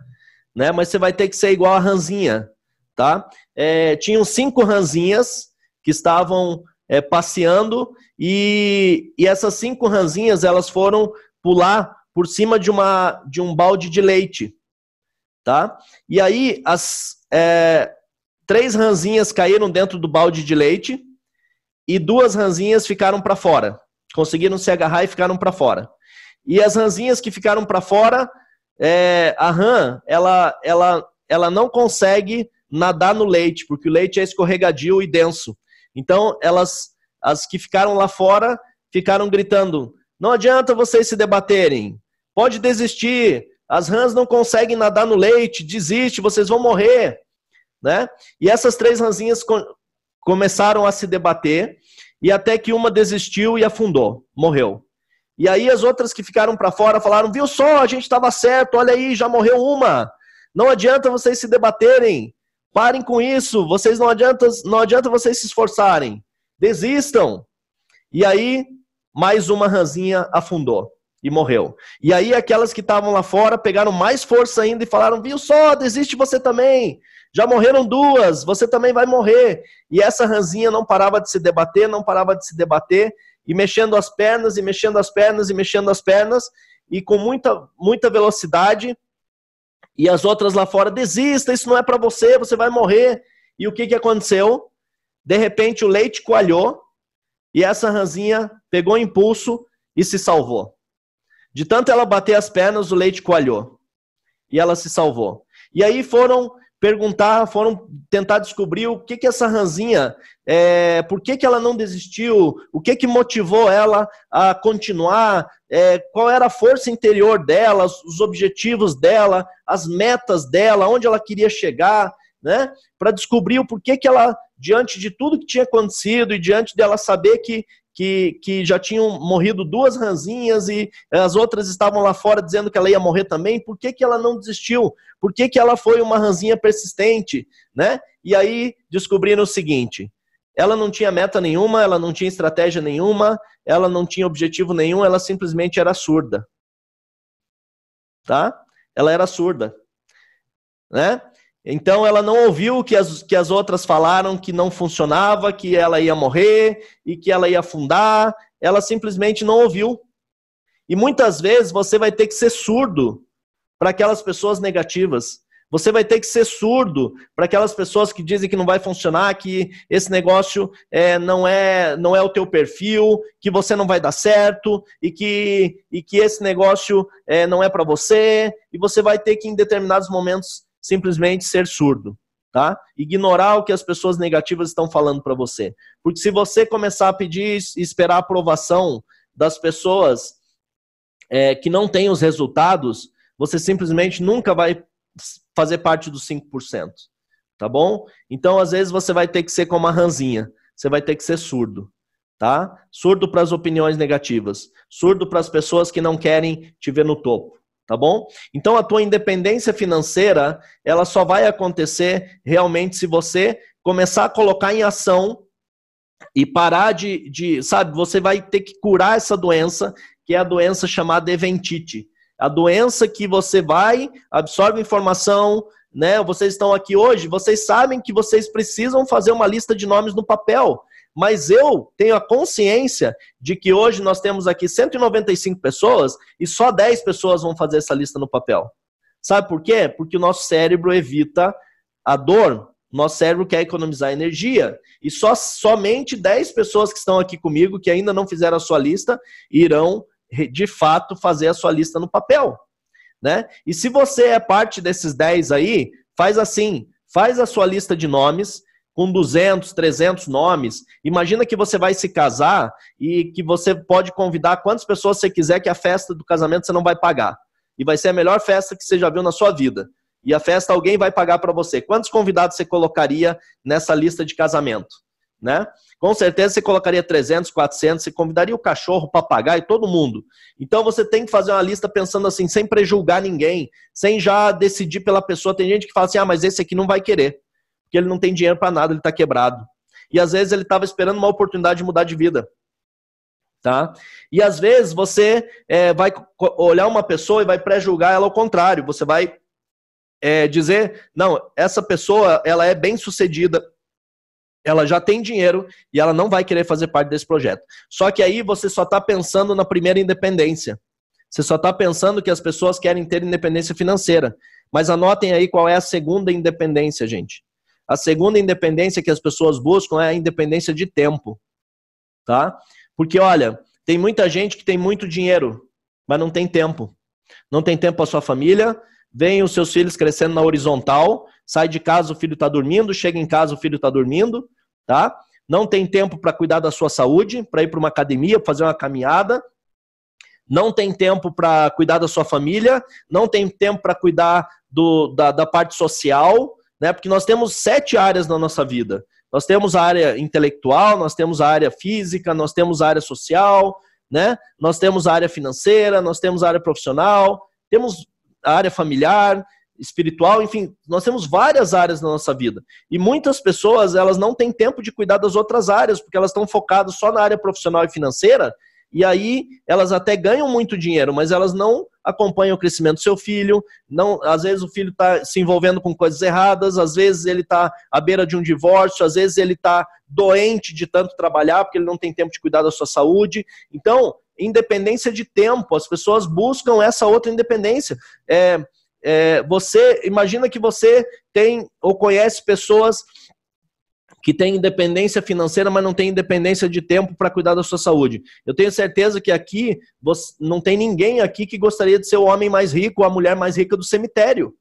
né? Mas você vai ter que ser igual a ranzinha, tá? É, tinham cinco ranzinhas que estavam é, passeando e, e essas cinco ranzinhas elas foram pular por cima de uma de um balde de leite, tá? E aí as é, três ranzinhas caíram dentro do balde de leite e duas ranzinhas ficaram para fora. Conseguiram se agarrar e ficaram para fora. E as ranzinhas que ficaram para fora, é, a rã, ela, ela, ela não consegue nadar no leite, porque o leite é escorregadio e denso. Então, elas, as que ficaram lá fora, ficaram gritando: não adianta vocês se debaterem, pode desistir, as rãs não conseguem nadar no leite, desiste, vocês vão morrer, né? E essas três ranzinhas começaram a se debater e até que uma desistiu e afundou, morreu. E aí as outras que ficaram para fora falaram: "Viu só, a gente estava certo, olha aí, já morreu uma. Não adianta vocês se debaterem. Parem com isso, vocês não adianta, não adianta vocês se esforçarem. Desistam". E aí mais uma ranzinha afundou e morreu. E aí aquelas que estavam lá fora pegaram mais força ainda e falaram: "Viu só, desiste você também. Já morreram duas, você também vai morrer". E essa ranzinha não parava de se debater, não parava de se debater e mexendo as pernas e mexendo as pernas e mexendo as pernas e com muita muita velocidade. E as outras lá fora: "Desista, isso não é para você, você vai morrer". E o que que aconteceu? De repente o leite coalhou e essa ranzinha pegou impulso e se salvou. De tanto ela bater as pernas, o leite coalhou. E ela se salvou. E aí foram perguntar, foram tentar descobrir o que que essa ranzinha, é, por que que ela não desistiu, o que que motivou ela a continuar, é, qual era a força interior dela, os objetivos dela, as metas dela, onde ela queria chegar, né? Para descobrir o porquê que ela, diante de tudo que tinha acontecido e diante dela saber que que, que já tinham morrido duas ranzinhas e as outras estavam lá fora dizendo que ela ia morrer também, por que, que ela não desistiu? Por que, que ela foi uma ranzinha persistente? Né? E aí descobriram o seguinte: ela não tinha meta nenhuma, ela não tinha estratégia nenhuma, ela não tinha objetivo nenhum, ela simplesmente era surda. Tá? Ela era surda. Né? Então ela não ouviu que as, que as outras falaram que não funcionava, que ela ia morrer e que ela ia afundar. Ela simplesmente não ouviu. E muitas vezes você vai ter que ser surdo para aquelas pessoas negativas. Você vai ter que ser surdo para aquelas pessoas que dizem que não vai funcionar, que esse negócio é, não é não é o teu perfil, que você não vai dar certo e que, e que esse negócio é, não é para você. E você vai ter que, em determinados momentos, simplesmente ser surdo, tá? Ignorar o que as pessoas negativas estão falando para você. Porque se você começar a pedir e esperar a aprovação das pessoas é, que não têm os resultados, você simplesmente nunca vai fazer parte dos 5%, tá bom? Então, às vezes, você vai ter que ser como a ranzinha, você vai ter que ser surdo, tá? Surdo para as opiniões negativas, surdo para as pessoas que não querem te ver no topo tá bom? Então a tua independência financeira, ela só vai acontecer realmente se você começar a colocar em ação e parar de, de sabe, você vai ter que curar essa doença, que é a doença chamada eventite. A doença que você vai, absorve informação, né? Vocês estão aqui hoje, vocês sabem que vocês precisam fazer uma lista de nomes no papel. Mas eu tenho a consciência de que hoje nós temos aqui 195 pessoas e só 10 pessoas vão fazer essa lista no papel. Sabe por quê? Porque o nosso cérebro evita a dor, nosso cérebro quer economizar energia. E só somente 10 pessoas que estão aqui comigo, que ainda não fizeram a sua lista, irão de fato fazer a sua lista no papel. Né? E se você é parte desses 10 aí, faz assim, faz a sua lista de nomes, com 200, 300 nomes. Imagina que você vai se casar e que você pode convidar quantas pessoas você quiser que a festa do casamento você não vai pagar. E vai ser a melhor festa que você já viu na sua vida. E a festa alguém vai pagar para você. Quantos convidados você colocaria nessa lista de casamento? Né? Com certeza você colocaria 300, 400, você convidaria o cachorro, o papagaio, todo mundo. Então você tem que fazer uma lista pensando assim, sem prejulgar ninguém, sem já decidir pela pessoa. Tem gente que fala assim: "Ah, mas esse aqui não vai querer" que ele não tem dinheiro para nada, ele está quebrado. E às vezes ele estava esperando uma oportunidade de mudar de vida. Tá? E às vezes você é, vai olhar uma pessoa e vai pré-julgar ela ao contrário. Você vai é, dizer, não, essa pessoa ela é bem sucedida, ela já tem dinheiro e ela não vai querer fazer parte desse projeto. Só que aí você só está pensando na primeira independência. Você só está pensando que as pessoas querem ter independência financeira. Mas anotem aí qual é a segunda independência, gente. A segunda independência que as pessoas buscam é a independência de tempo, tá? Porque olha, tem muita gente que tem muito dinheiro, mas não tem tempo. Não tem tempo para sua família, vem os seus filhos crescendo na horizontal, sai de casa o filho está dormindo, chega em casa o filho está dormindo, tá? Não tem tempo para cuidar da sua saúde, para ir para uma academia, fazer uma caminhada, não tem tempo para cuidar da sua família, não tem tempo para cuidar do, da, da, parte social, né? Porque nós temos sete áreas na nossa vida. Nós temos a área intelectual, nós temos a área física, nós temos a área social, né? Nós temos a área financeira, nós temos a área profissional, temos a área familiar, espiritual, enfim, nós temos várias áreas na nossa vida. E muitas pessoas, elas não têm tempo de cuidar das outras áreas, porque elas estão focadas só na área profissional e financeira, e aí elas até ganham muito dinheiro, mas elas não acompanha o crescimento do seu filho. Não, às vezes o filho está se envolvendo com coisas erradas, às vezes ele está à beira de um divórcio, às vezes ele está doente de tanto trabalhar porque ele não tem tempo de cuidar da sua saúde. Então, independência de tempo, as pessoas buscam essa outra independência. É, é, você imagina que você tem ou conhece pessoas que tem independência financeira, mas não tem independência de tempo para cuidar da sua saúde. Eu tenho certeza que aqui você, não tem ninguém aqui que gostaria de ser o homem mais rico ou a mulher mais rica do cemitério.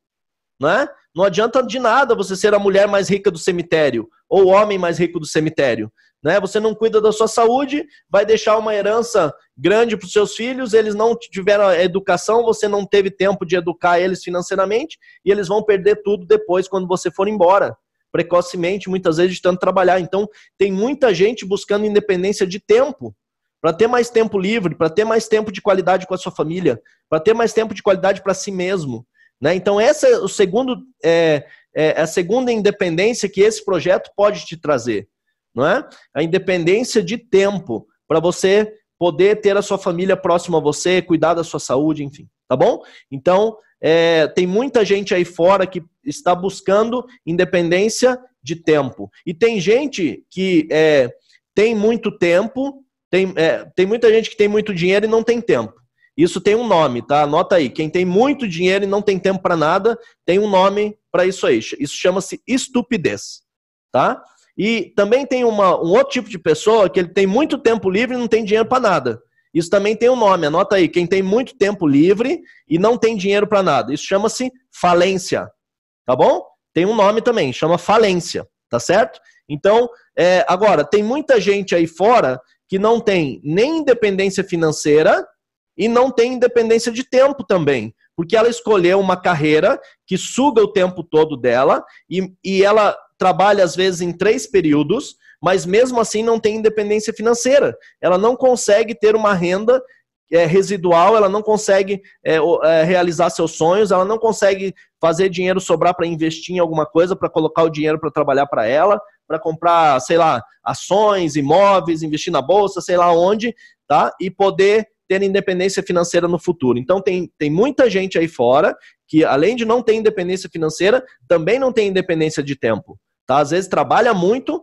Né? Não adianta de nada você ser a mulher mais rica do cemitério ou o homem mais rico do cemitério. Né? Você não cuida da sua saúde, vai deixar uma herança grande para os seus filhos, eles não tiveram educação, você não teve tempo de educar eles financeiramente e eles vão perder tudo depois quando você for embora precocemente, muitas vezes de tanto trabalhar. Então, tem muita gente buscando independência de tempo, para ter mais tempo livre, para ter mais tempo de qualidade com a sua família, para ter mais tempo de qualidade para si mesmo. Né? Então, essa é, o segundo, é, é a segunda independência que esse projeto pode te trazer. Não é? A independência de tempo, para você poder ter a sua família próxima a você, cuidar da sua saúde, enfim, tá bom? Então, é, tem muita gente aí fora que está buscando independência de tempo. E tem gente que é, tem muito tempo, tem, é, tem muita gente que tem muito dinheiro e não tem tempo. Isso tem um nome, tá? Anota aí. Quem tem muito dinheiro e não tem tempo para nada, tem um nome para isso aí. Isso chama-se estupidez, tá? E também tem uma, um outro tipo de pessoa que ele tem muito tempo livre e não tem dinheiro para nada. Isso também tem um nome, anota aí. Quem tem muito tempo livre e não tem dinheiro para nada. Isso chama-se falência. Tá bom? Tem um nome também, chama falência. Tá certo? Então, é, agora, tem muita gente aí fora que não tem nem independência financeira e não tem independência de tempo também. Porque ela escolheu uma carreira que suga o tempo todo dela e, e ela trabalha às vezes em três períodos, mas mesmo assim não tem independência financeira. Ela não consegue ter uma renda é, residual, ela não consegue é, é, realizar seus sonhos, ela não consegue fazer dinheiro sobrar para investir em alguma coisa, para colocar o dinheiro para trabalhar para ela, para comprar, sei lá, ações, imóveis, investir na bolsa, sei lá onde, tá? E poder ter independência financeira no futuro. Então tem, tem muita gente aí fora que, além de não ter independência financeira, também não tem independência de tempo. Tá? Às vezes trabalha muito,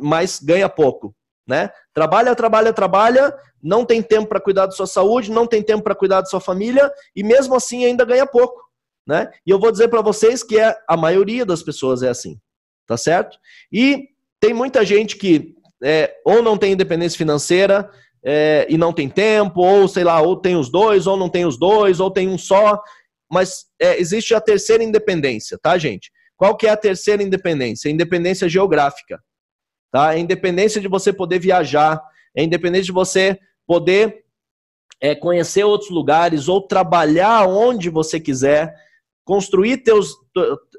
mas ganha pouco. Né? Trabalha, trabalha, trabalha, não tem tempo para cuidar da sua saúde, não tem tempo para cuidar da sua família e mesmo assim ainda ganha pouco. Né? E eu vou dizer para vocês que é, a maioria das pessoas é assim, tá certo? E tem muita gente que é, ou não tem independência financeira é, e não tem tempo, ou sei lá, ou tem os dois, ou não tem os dois, ou tem um só, mas é, existe a terceira independência, tá, gente? Qual que é a terceira independência? Independência geográfica. Tá? É independência de você poder viajar, é independência de você poder é, conhecer outros lugares ou trabalhar onde você quiser, construir teus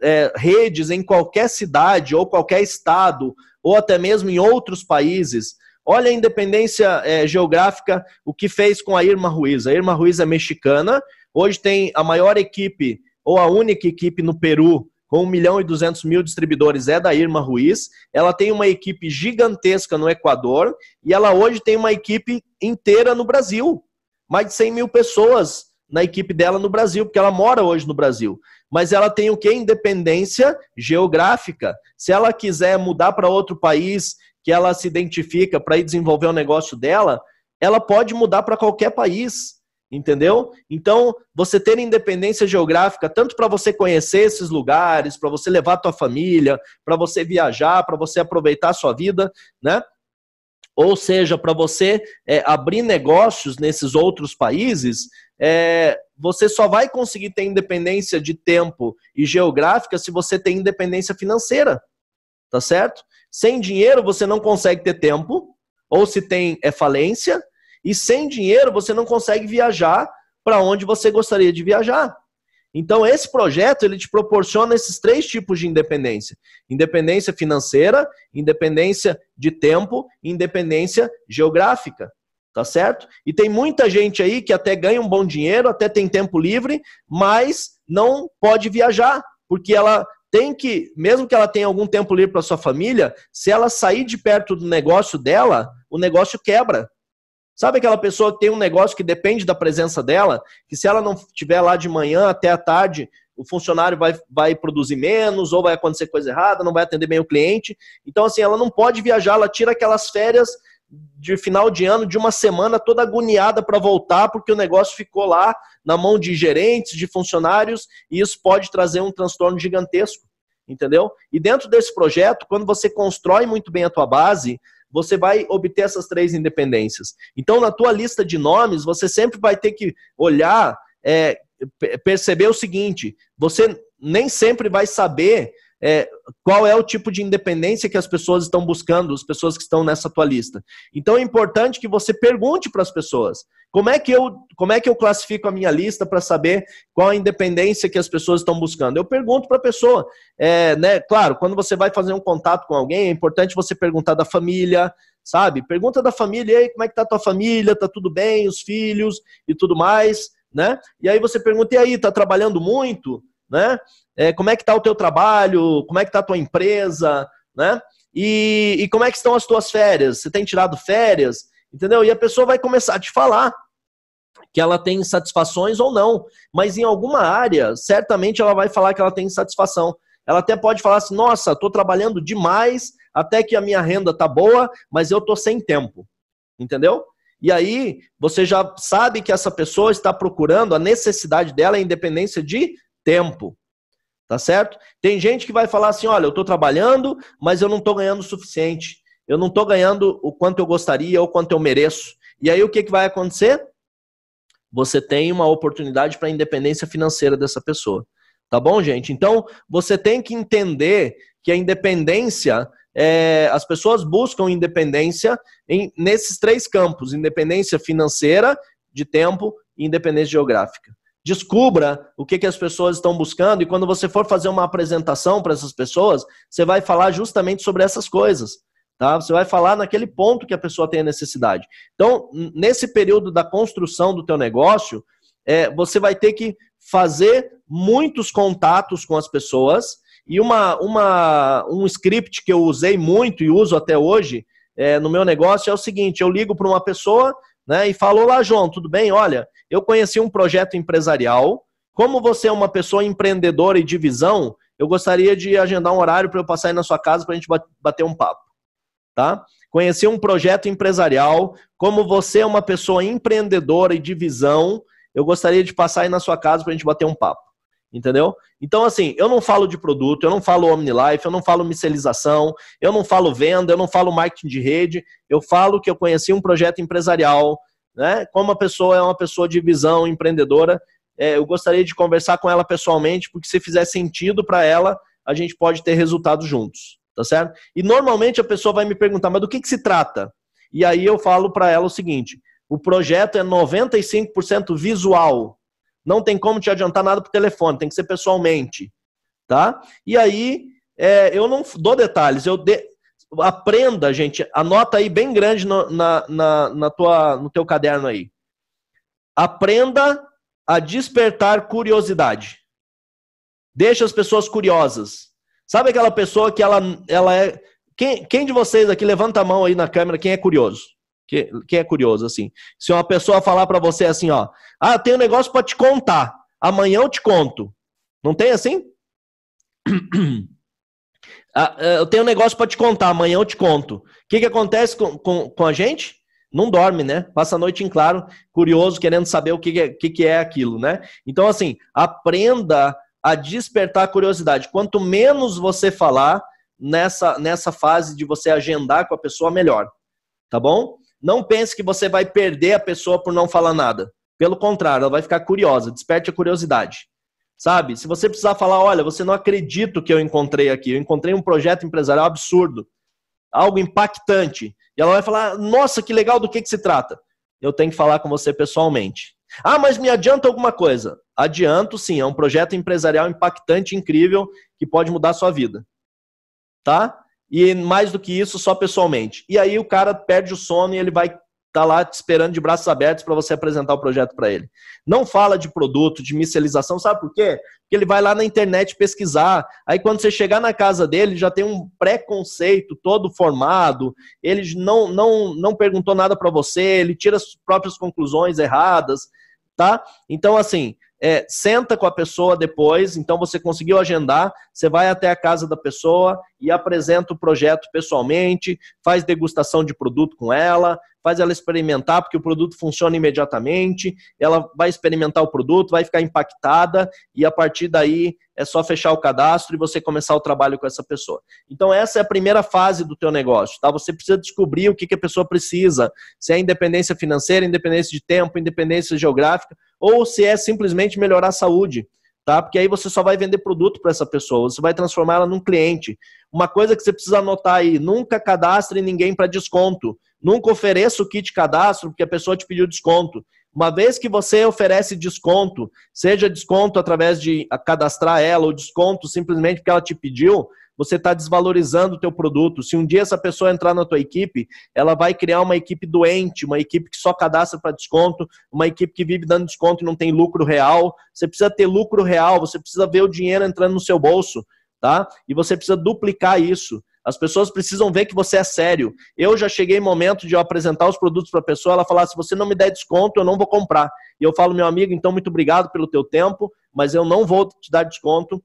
é, redes em qualquer cidade ou qualquer estado ou até mesmo em outros países. Olha a independência é, geográfica, o que fez com a Irma Ruiz. A Irma Ruiz é mexicana, hoje tem a maior equipe ou a única equipe no Peru com 1 milhão e 200 mil distribuidores é da Irma Ruiz. Ela tem uma equipe gigantesca no Equador e ela hoje tem uma equipe inteira no Brasil. Mais de 100 mil pessoas na equipe dela no Brasil, porque ela mora hoje no Brasil. Mas ela tem o que? Independência geográfica. Se ela quiser mudar para outro país que ela se identifica para ir desenvolver o negócio dela, ela pode mudar para qualquer país. Entendeu? Então, você ter independência geográfica, tanto para você conhecer esses lugares, para você levar a tua família, para você viajar, para você aproveitar a sua vida, né? Ou seja, para você é, abrir negócios nesses outros países, é, você só vai conseguir ter independência de tempo e geográfica se você tem independência financeira, tá certo? Sem dinheiro você não consegue ter tempo, ou se tem é falência, e sem dinheiro você não consegue viajar para onde você gostaria de viajar. Então esse projeto ele te proporciona esses três tipos de independência: independência financeira, independência de tempo, independência geográfica, tá certo? E tem muita gente aí que até ganha um bom dinheiro, até tem tempo livre, mas não pode viajar porque ela tem que, mesmo que ela tenha algum tempo livre para sua família, se ela sair de perto do negócio dela, o negócio quebra. Sabe aquela pessoa que tem um negócio que depende da presença dela? Que se ela não estiver lá de manhã até a tarde, o funcionário vai, vai produzir menos, ou vai acontecer coisa errada, não vai atender bem o cliente. Então, assim, ela não pode viajar, ela tira aquelas férias de final de ano, de uma semana toda agoniada para voltar, porque o negócio ficou lá na mão de gerentes, de funcionários, e isso pode trazer um transtorno gigantesco, entendeu? E dentro desse projeto, quando você constrói muito bem a tua base, você vai obter essas três independências. Então, na tua lista de nomes, você sempre vai ter que olhar, é, perceber o seguinte: você nem sempre vai saber é, qual é o tipo de independência que as pessoas estão buscando, as pessoas que estão nessa tua lista. Então é importante que você pergunte para as pessoas como é que eu como é que eu classifico a minha lista para saber qual a independência que as pessoas estão buscando. Eu pergunto para a pessoa, é, né? Claro, quando você vai fazer um contato com alguém, é importante você perguntar da família, sabe? Pergunta da família, aí como é que tá a tua família? Tá tudo bem? Os filhos e tudo mais, né? E aí você pergunta e aí, tá trabalhando muito? né? É, como é que está o teu trabalho? Como é que está a tua empresa, né? E, e como é que estão as tuas férias? Você tem tirado férias? Entendeu? E a pessoa vai começar a te falar que ela tem insatisfações ou não, mas em alguma área, certamente ela vai falar que ela tem insatisfação. Ela até pode falar assim: nossa, estou trabalhando demais, até que a minha renda tá boa, mas eu estou sem tempo. Entendeu? E aí você já sabe que essa pessoa está procurando, a necessidade dela é independência de tempo. Tá certo? Tem gente que vai falar assim: olha, eu estou trabalhando, mas eu não estou ganhando o suficiente. Eu não estou ganhando o quanto eu gostaria ou quanto eu mereço. E aí o que, que vai acontecer? Você tem uma oportunidade para a independência financeira dessa pessoa. Tá bom, gente? Então, você tem que entender que a independência, é, as pessoas buscam independência em, nesses três campos: independência financeira, de tempo e independência geográfica. Descubra o que, que as pessoas estão buscando e quando você for fazer uma apresentação para essas pessoas, você vai falar justamente sobre essas coisas. Tá? Você vai falar naquele ponto que a pessoa tem a necessidade. Então, nesse período da construção do teu negócio, é, você vai ter que fazer muitos contatos com as pessoas e uma, uma, um script que eu usei muito e uso até hoje é, no meu negócio é o seguinte: eu ligo para uma pessoa né? E falou lá, João, tudo bem? Olha, eu conheci um projeto empresarial. Como você é uma pessoa empreendedora e de visão, eu gostaria de agendar um horário para eu passar aí na sua casa para a gente bater um papo, tá? Conheci um projeto empresarial. Como você é uma pessoa empreendedora e de visão, eu gostaria de passar aí na sua casa para a gente bater um papo entendeu? Então, assim, eu não falo de produto, eu não falo OmniLife, eu não falo micelização, eu não falo venda, eu não falo marketing de rede, eu falo que eu conheci um projeto empresarial, né? Como a pessoa é uma pessoa de visão empreendedora, é, eu gostaria de conversar com ela pessoalmente, porque se fizer sentido para ela, a gente pode ter resultados juntos, tá certo? E normalmente a pessoa vai me perguntar, mas do que, que se trata? E aí eu falo para ela o seguinte, o projeto é 95% visual, não tem como te adiantar nada por telefone, tem que ser pessoalmente, tá? E aí, é, eu não dou detalhes, eu de... aprenda, gente, anota aí bem grande no, na, na, na tua, no teu caderno aí. Aprenda a despertar curiosidade. Deixa as pessoas curiosas. Sabe aquela pessoa que ela, ela é... Quem, quem de vocês aqui, levanta a mão aí na câmera, quem é curioso? que, que é curioso, assim. Se uma pessoa falar para você assim, ó, ah, tem um negócio para te contar, amanhã eu te conto. Não tem assim? ah, eh, eu tenho um negócio para te contar, amanhã eu te conto. O que, que acontece com, com, com a gente? não dorme, né? Passa a noite em claro, curioso, querendo saber o que, é, que, que é aquilo, né? Então, assim, aprenda a despertar a curiosidade. Quanto menos você falar nessa, nessa fase de você agendar com a pessoa, melhor. Tá bom? Não pense que você vai perder a pessoa por não falar nada. Pelo contrário, ela vai ficar curiosa, desperte a curiosidade. Sabe? Se você precisar falar, olha, você não acredita que eu encontrei aqui, eu encontrei um projeto empresarial absurdo, algo impactante. E ela vai falar, nossa, que legal, do que, que se trata? Eu tenho que falar com você pessoalmente. Ah, mas me adianta alguma coisa? Adianto sim, é um projeto empresarial impactante, incrível, que pode mudar a sua vida. Tá? e mais do que isso, só pessoalmente. E aí o cara perde o sono e ele vai estar tá lá te esperando de braços abertos para você apresentar o projeto para ele. Não fala de produto, de micelização, sabe por quê? Porque ele vai lá na internet pesquisar. Aí quando você chegar na casa dele, já tem um preconceito todo formado, ele não, não, não perguntou nada para você, ele tira as próprias conclusões erradas, tá? Então, assim, é, senta com a pessoa depois, então você conseguiu agendar, você vai até a casa da pessoa e apresenta o projeto pessoalmente, faz degustação de produto com ela, faz ela experimentar, porque o produto funciona imediatamente, ela vai experimentar o produto, vai ficar impactada e a partir daí é só fechar o cadastro e você começar o trabalho com essa pessoa. Então essa é a primeira fase do teu negócio, tá? Você precisa descobrir o que, que a pessoa precisa, se é independência financeira, independência de tempo, independência geográfica, ou se é simplesmente melhorar a saúde, tá? Porque aí você só vai vender produto para essa pessoa, você vai transformar ela num cliente. Uma coisa que você precisa anotar aí, nunca cadastre ninguém para desconto. Nunca ofereça o kit cadastro porque a pessoa te pediu desconto. Uma vez que você oferece desconto, seja desconto através de cadastrar ela ou desconto simplesmente porque ela te pediu, você está desvalorizando o teu produto. Se um dia essa pessoa entrar na tua equipe, ela vai criar uma equipe doente, uma equipe que só cadastra para desconto, uma equipe que vive dando desconto e não tem lucro real. Você precisa ter lucro real, você precisa ver o dinheiro entrando no seu bolso, tá? E você precisa duplicar isso. As pessoas precisam ver que você é sério. Eu já cheguei em momento de eu apresentar os produtos para a pessoa, ela falar: se você não me der desconto, eu não vou comprar. E eu falo, meu amigo, então muito obrigado pelo teu tempo, mas eu não vou te dar desconto.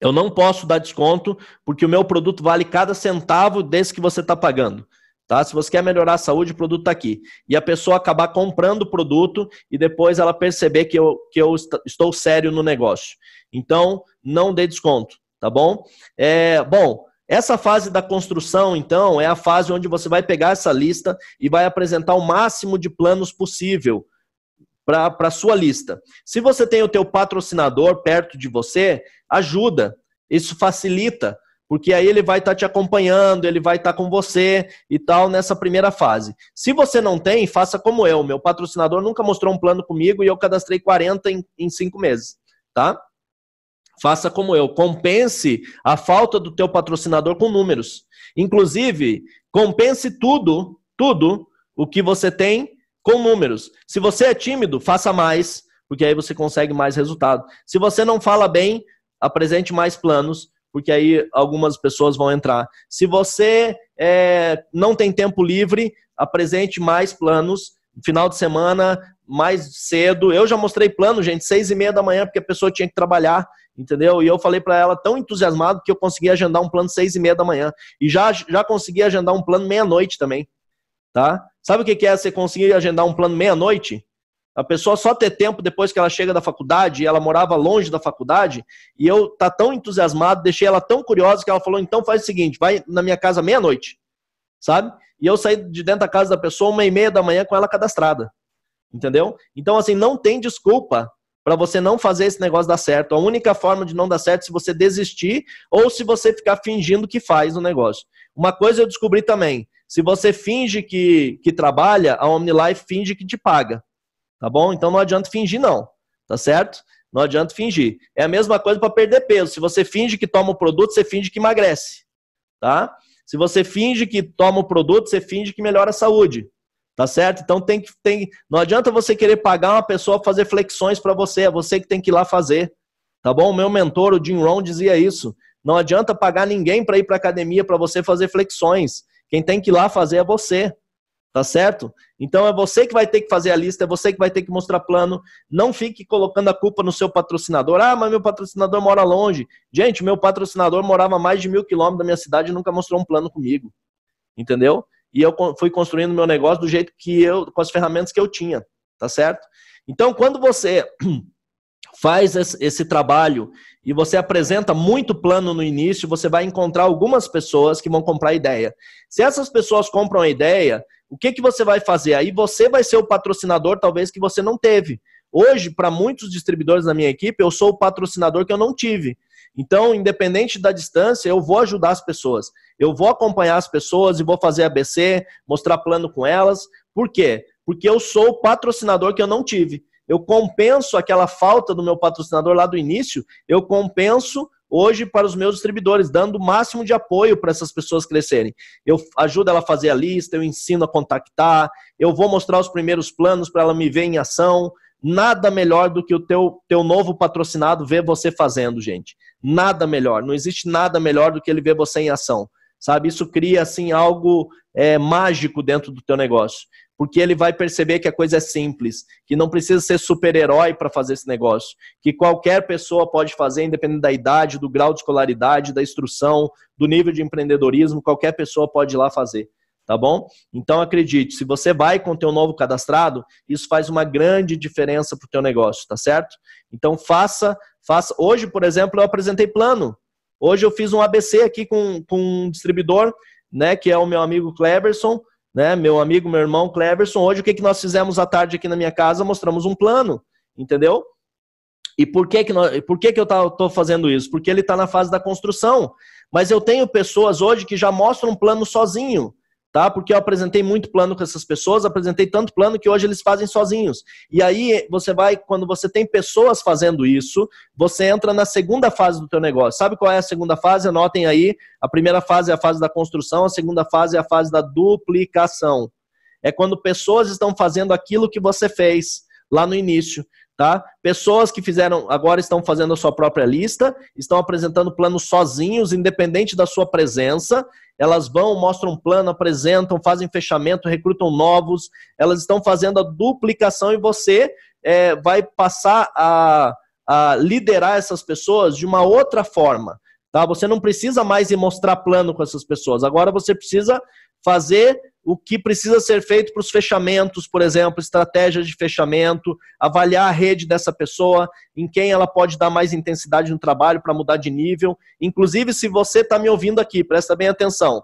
Eu não posso dar desconto porque o meu produto vale cada centavo desse que você está pagando. Tá? Se você quer melhorar a saúde, o produto está aqui. E a pessoa acabar comprando o produto e depois ela perceber que eu, que eu estou sério no negócio. Então, não dê desconto, tá bom? É, bom, essa fase da construção, então, é a fase onde você vai pegar essa lista e vai apresentar o máximo de planos possível para a sua lista. Se você tem o teu patrocinador perto de você, ajuda. Isso facilita, porque aí ele vai estar tá te acompanhando, ele vai estar tá com você e tal nessa primeira fase. Se você não tem, faça como eu. Meu patrocinador nunca mostrou um plano comigo e eu cadastrei 40 em, em cinco meses, tá? Faça como eu, compense a falta do teu patrocinador com números. Inclusive, compense tudo, tudo o que você tem com números. Se você é tímido, faça mais, porque aí você consegue mais resultado. Se você não fala bem, apresente mais planos, porque aí algumas pessoas vão entrar. Se você é, não tem tempo livre, apresente mais planos. Final de semana, mais cedo. Eu já mostrei plano, gente, seis e meia da manhã, porque a pessoa tinha que trabalhar, entendeu? E eu falei para ela tão entusiasmado que eu consegui agendar um plano seis e meia da manhã. E já, já consegui agendar um plano meia-noite também, tá? Sabe o que é você conseguir agendar um plano meia-noite? A pessoa só ter tempo depois que ela chega da faculdade, e ela morava longe da faculdade, e eu tá tão entusiasmado, deixei ela tão curiosa que ela falou: então faz o seguinte, vai na minha casa meia-noite, sabe? E eu saí de dentro da casa da pessoa uma e meia da manhã com ela cadastrada, entendeu? Então, assim, não tem desculpa para você não fazer esse negócio dar certo. A única forma de não dar certo é se você desistir ou se você ficar fingindo que faz o negócio. Uma coisa eu descobri também: se você finge que, que trabalha, a OmniLife finge que te paga. Tá bom? Então não adianta fingir, não. Tá certo? Não adianta fingir. É a mesma coisa para perder peso. Se você finge que toma o produto, você finge que emagrece. Tá? Se você finge que toma o produto, você finge que melhora a saúde. Tá certo? Então tem que tem, não adianta você querer pagar uma pessoa fazer flexões para você, é você que tem que ir lá fazer. Tá bom? O meu mentor, o Jim Rohn, dizia isso. Não adianta pagar ninguém para ir para academia para você fazer flexões. Quem tem que ir lá fazer é você. Tá certo? Então é você que vai ter que fazer a lista, é você que vai ter que mostrar plano. Não fique colocando a culpa no seu patrocinador. Ah, mas meu patrocinador mora longe. Gente, meu patrocinador morava mais de mil quilômetros da minha cidade e nunca mostrou um plano comigo. Entendeu? E eu fui construindo meu negócio do jeito que eu, com as ferramentas que eu tinha. Tá certo? Então, quando você faz esse trabalho e você apresenta muito plano no início, você vai encontrar algumas pessoas que vão comprar ideia. Se essas pessoas compram a ideia, o que, que você vai fazer? Aí você vai ser o patrocinador, talvez, que você não teve. Hoje, para muitos distribuidores da minha equipe, eu sou o patrocinador que eu não tive. Então, independente da distância, eu vou ajudar as pessoas. Eu vou acompanhar as pessoas e vou fazer ABC, mostrar plano com elas. Por quê? Porque eu sou o patrocinador que eu não tive eu compenso aquela falta do meu patrocinador lá do início, eu compenso hoje para os meus distribuidores, dando o máximo de apoio para essas pessoas crescerem. Eu ajudo ela a fazer a lista, eu ensino a contactar, eu vou mostrar os primeiros planos para ela me ver em ação. Nada melhor do que o teu, teu novo patrocinado ver você fazendo, gente. Nada melhor. Não existe nada melhor do que ele ver você em ação sabe? Isso cria assim algo é, mágico dentro do teu negócio, porque ele vai perceber que a coisa é simples, que não precisa ser super-herói para fazer esse negócio, que qualquer pessoa pode fazer, independente da idade, do grau de escolaridade, da instrução, do nível de empreendedorismo, qualquer pessoa pode ir lá fazer. Tá bom? Então acredite, se você vai com o teu novo cadastrado, isso faz uma grande diferença para o teu negócio, tá certo? Então faça, faça. Hoje, por exemplo, eu apresentei plano Hoje eu fiz um ABC aqui com, com um distribuidor, né, que é o meu amigo Cleverson, né, meu amigo, meu irmão Cleverson. Hoje o que, que nós fizemos à tarde aqui na minha casa? Mostramos um plano, entendeu? E por que que, nós, por que, que eu estou fazendo isso? Porque ele está na fase da construção. Mas eu tenho pessoas hoje que já mostram um plano sozinho tá? Porque eu apresentei muito plano com essas pessoas, apresentei tanto plano que hoje eles fazem sozinhos. E aí você vai, quando você tem pessoas fazendo isso, você entra na segunda fase do teu negócio. Sabe qual é a segunda fase? Anotem aí. A primeira fase é a fase da construção, a segunda fase é a fase da duplicação. É quando pessoas estão fazendo aquilo que você fez lá no início. Tá? Pessoas que fizeram, agora estão fazendo a sua própria lista, estão apresentando planos sozinhos, independente da sua presença. Elas vão, mostram um plano, apresentam, fazem fechamento, recrutam novos. Elas estão fazendo a duplicação e você é, vai passar a, a liderar essas pessoas de uma outra forma. Tá? Você não precisa mais ir mostrar plano com essas pessoas. Agora você precisa fazer o que precisa ser feito para os fechamentos, por exemplo, estratégias de fechamento, avaliar a rede dessa pessoa, em quem ela pode dar mais intensidade no trabalho para mudar de nível. Inclusive, se você está me ouvindo aqui, presta bem atenção.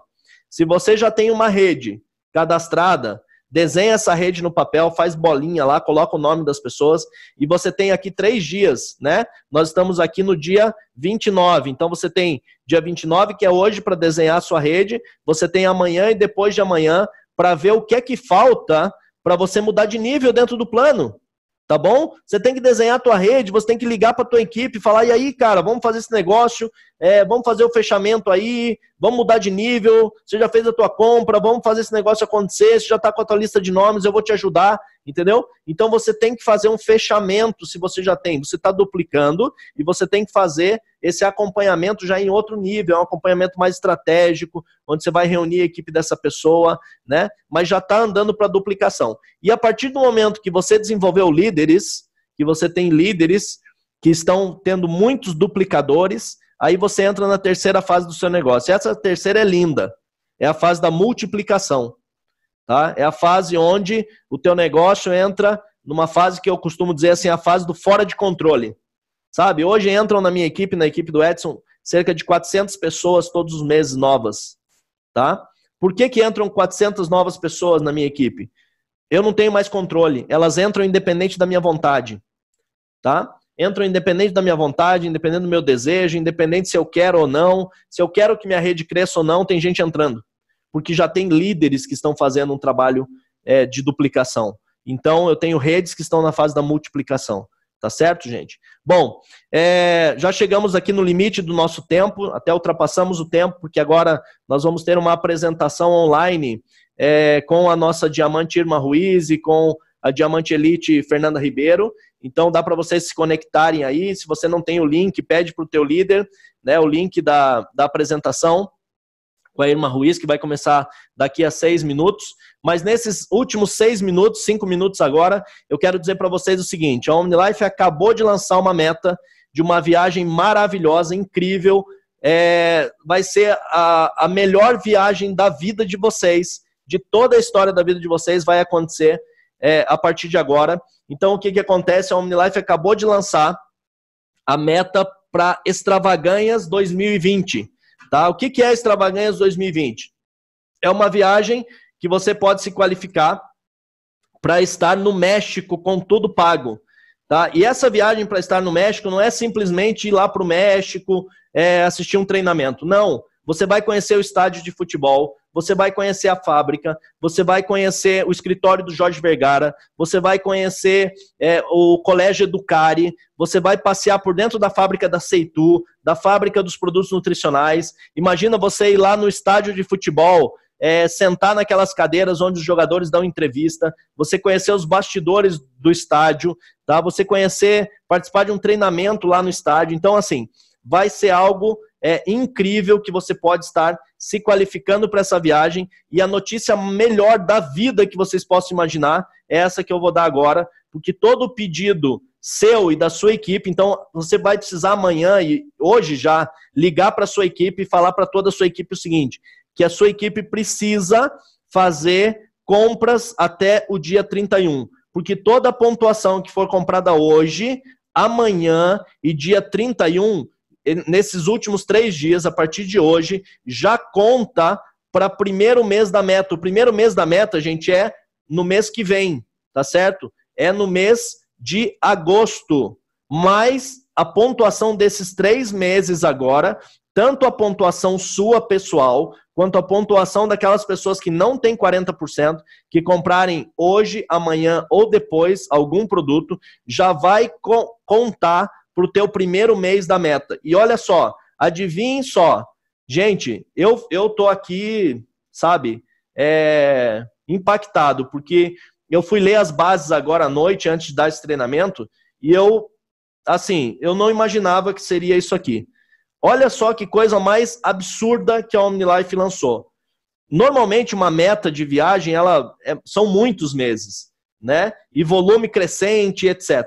Se você já tem uma rede cadastrada, desenha essa rede no papel, faz bolinha lá, coloca o nome das pessoas e você tem aqui três dias, né? Nós estamos aqui no dia 29, então você tem dia 29, que é hoje, para desenhar a sua rede, você tem amanhã e depois de amanhã para ver o que é que falta para você mudar de nível dentro do plano tá bom? Você tem que desenhar a tua rede, você tem que ligar para tua equipe e falar, e aí, cara, vamos fazer esse negócio, é, vamos fazer o fechamento aí, vamos mudar de nível, você já fez a tua compra, vamos fazer esse negócio acontecer, você já está com a tua lista de nomes, eu vou te ajudar, entendeu? Então você tem que fazer um fechamento se você já tem, você está duplicando e você tem que fazer esse acompanhamento já é em outro nível, é um acompanhamento mais estratégico, onde você vai reunir a equipe dessa pessoa, né? Mas já está andando para a duplicação. E a partir do momento que você desenvolveu líderes, que você tem líderes que estão tendo muitos duplicadores, aí você entra na terceira fase do seu negócio. E essa terceira é linda, é a fase da multiplicação. Tá? É a fase onde o teu negócio entra numa fase que eu costumo dizer assim, a fase do fora de controle. Sabe? Hoje entram na minha equipe, na equipe do Edson, cerca de 400 pessoas todos os meses novas, tá? Por que que entram 400 novas pessoas na minha equipe? Eu não tenho mais controle, elas entram independente da minha vontade, tá? Entram independente da minha vontade, independente do meu desejo, independente se eu quero ou não, se eu quero que minha rede cresça ou não, tem gente entrando, porque já tem líderes que estão fazendo um trabalho é, de duplicação. Então, eu tenho redes que estão na fase da multiplicação. Tá certo, gente? Bom, é, já chegamos aqui no limite do nosso tempo, até ultrapassamos o tempo, porque agora nós vamos ter uma apresentação online é, com a nossa diamante Irma Ruiz e com a diamante elite Fernanda Ribeiro. Então dá para vocês se conectarem aí. Se você não tem o link, pede para o teu líder né, o link da, da apresentação com a Irma Ruiz, que vai começar daqui a seis minutos. Mas nesses últimos seis minutos, cinco minutos agora, eu quero dizer para vocês o seguinte: a OmniLife acabou de lançar uma meta de uma viagem maravilhosa, incrível. É, vai ser a, a melhor viagem da vida de vocês, de toda a história da vida de vocês, vai acontecer é, a partir de agora. Então, o que, que acontece? A OmniLife acabou de lançar a meta para Extravaganhas 2020. Tá? O que, que é Extravaganhas 2020? É uma viagem que você pode se qualificar para estar no México com tudo pago. Tá? E essa viagem para estar no México não é simplesmente ir lá para o México é, assistir um treinamento. Não. Você vai conhecer o estádio de futebol, você vai conhecer a fábrica, você vai conhecer o escritório do Jorge Vergara, você vai conhecer é, o Colégio Educare, você vai passear por dentro da fábrica da Ceitu, da fábrica dos produtos nutricionais. Imagina você ir lá no estádio de futebol é, sentar naquelas cadeiras onde os jogadores dão entrevista, você conhecer os bastidores do estádio, tá? Você conhecer, participar de um treinamento lá no estádio. Então, assim, vai ser algo é, incrível que você pode estar se qualificando para essa viagem. E a notícia melhor da vida que vocês possam imaginar é essa que eu vou dar agora, porque todo pedido seu e da sua equipe. Então, você vai precisar amanhã e hoje já ligar para a sua equipe e falar para toda a sua equipe o seguinte: que a sua equipe precisa fazer compras até o dia 31, porque toda a pontuação que for comprada hoje, amanhã e dia 31 nesses últimos três dias, a partir de hoje, já conta para o primeiro mês da meta. O primeiro mês da meta, gente, é no mês que vem, tá certo? É no mês de agosto. Mas a pontuação desses três meses agora, tanto a pontuação sua pessoal, quanto a pontuação daquelas pessoas que não têm 40%, que comprarem hoje, amanhã ou depois algum produto, já vai co contar para o teu primeiro mês da meta. E olha só, adivinhe só. Gente, eu, eu tô aqui, sabe, é, impactado, porque eu fui ler as bases agora à noite, antes de dar esse treinamento, e eu, assim, eu não imaginava que seria isso aqui. Olha só que coisa mais absurda que a OmniLife lançou. Normalmente, uma meta de viagem, ela é, são muitos meses, né? E volume crescente, etc.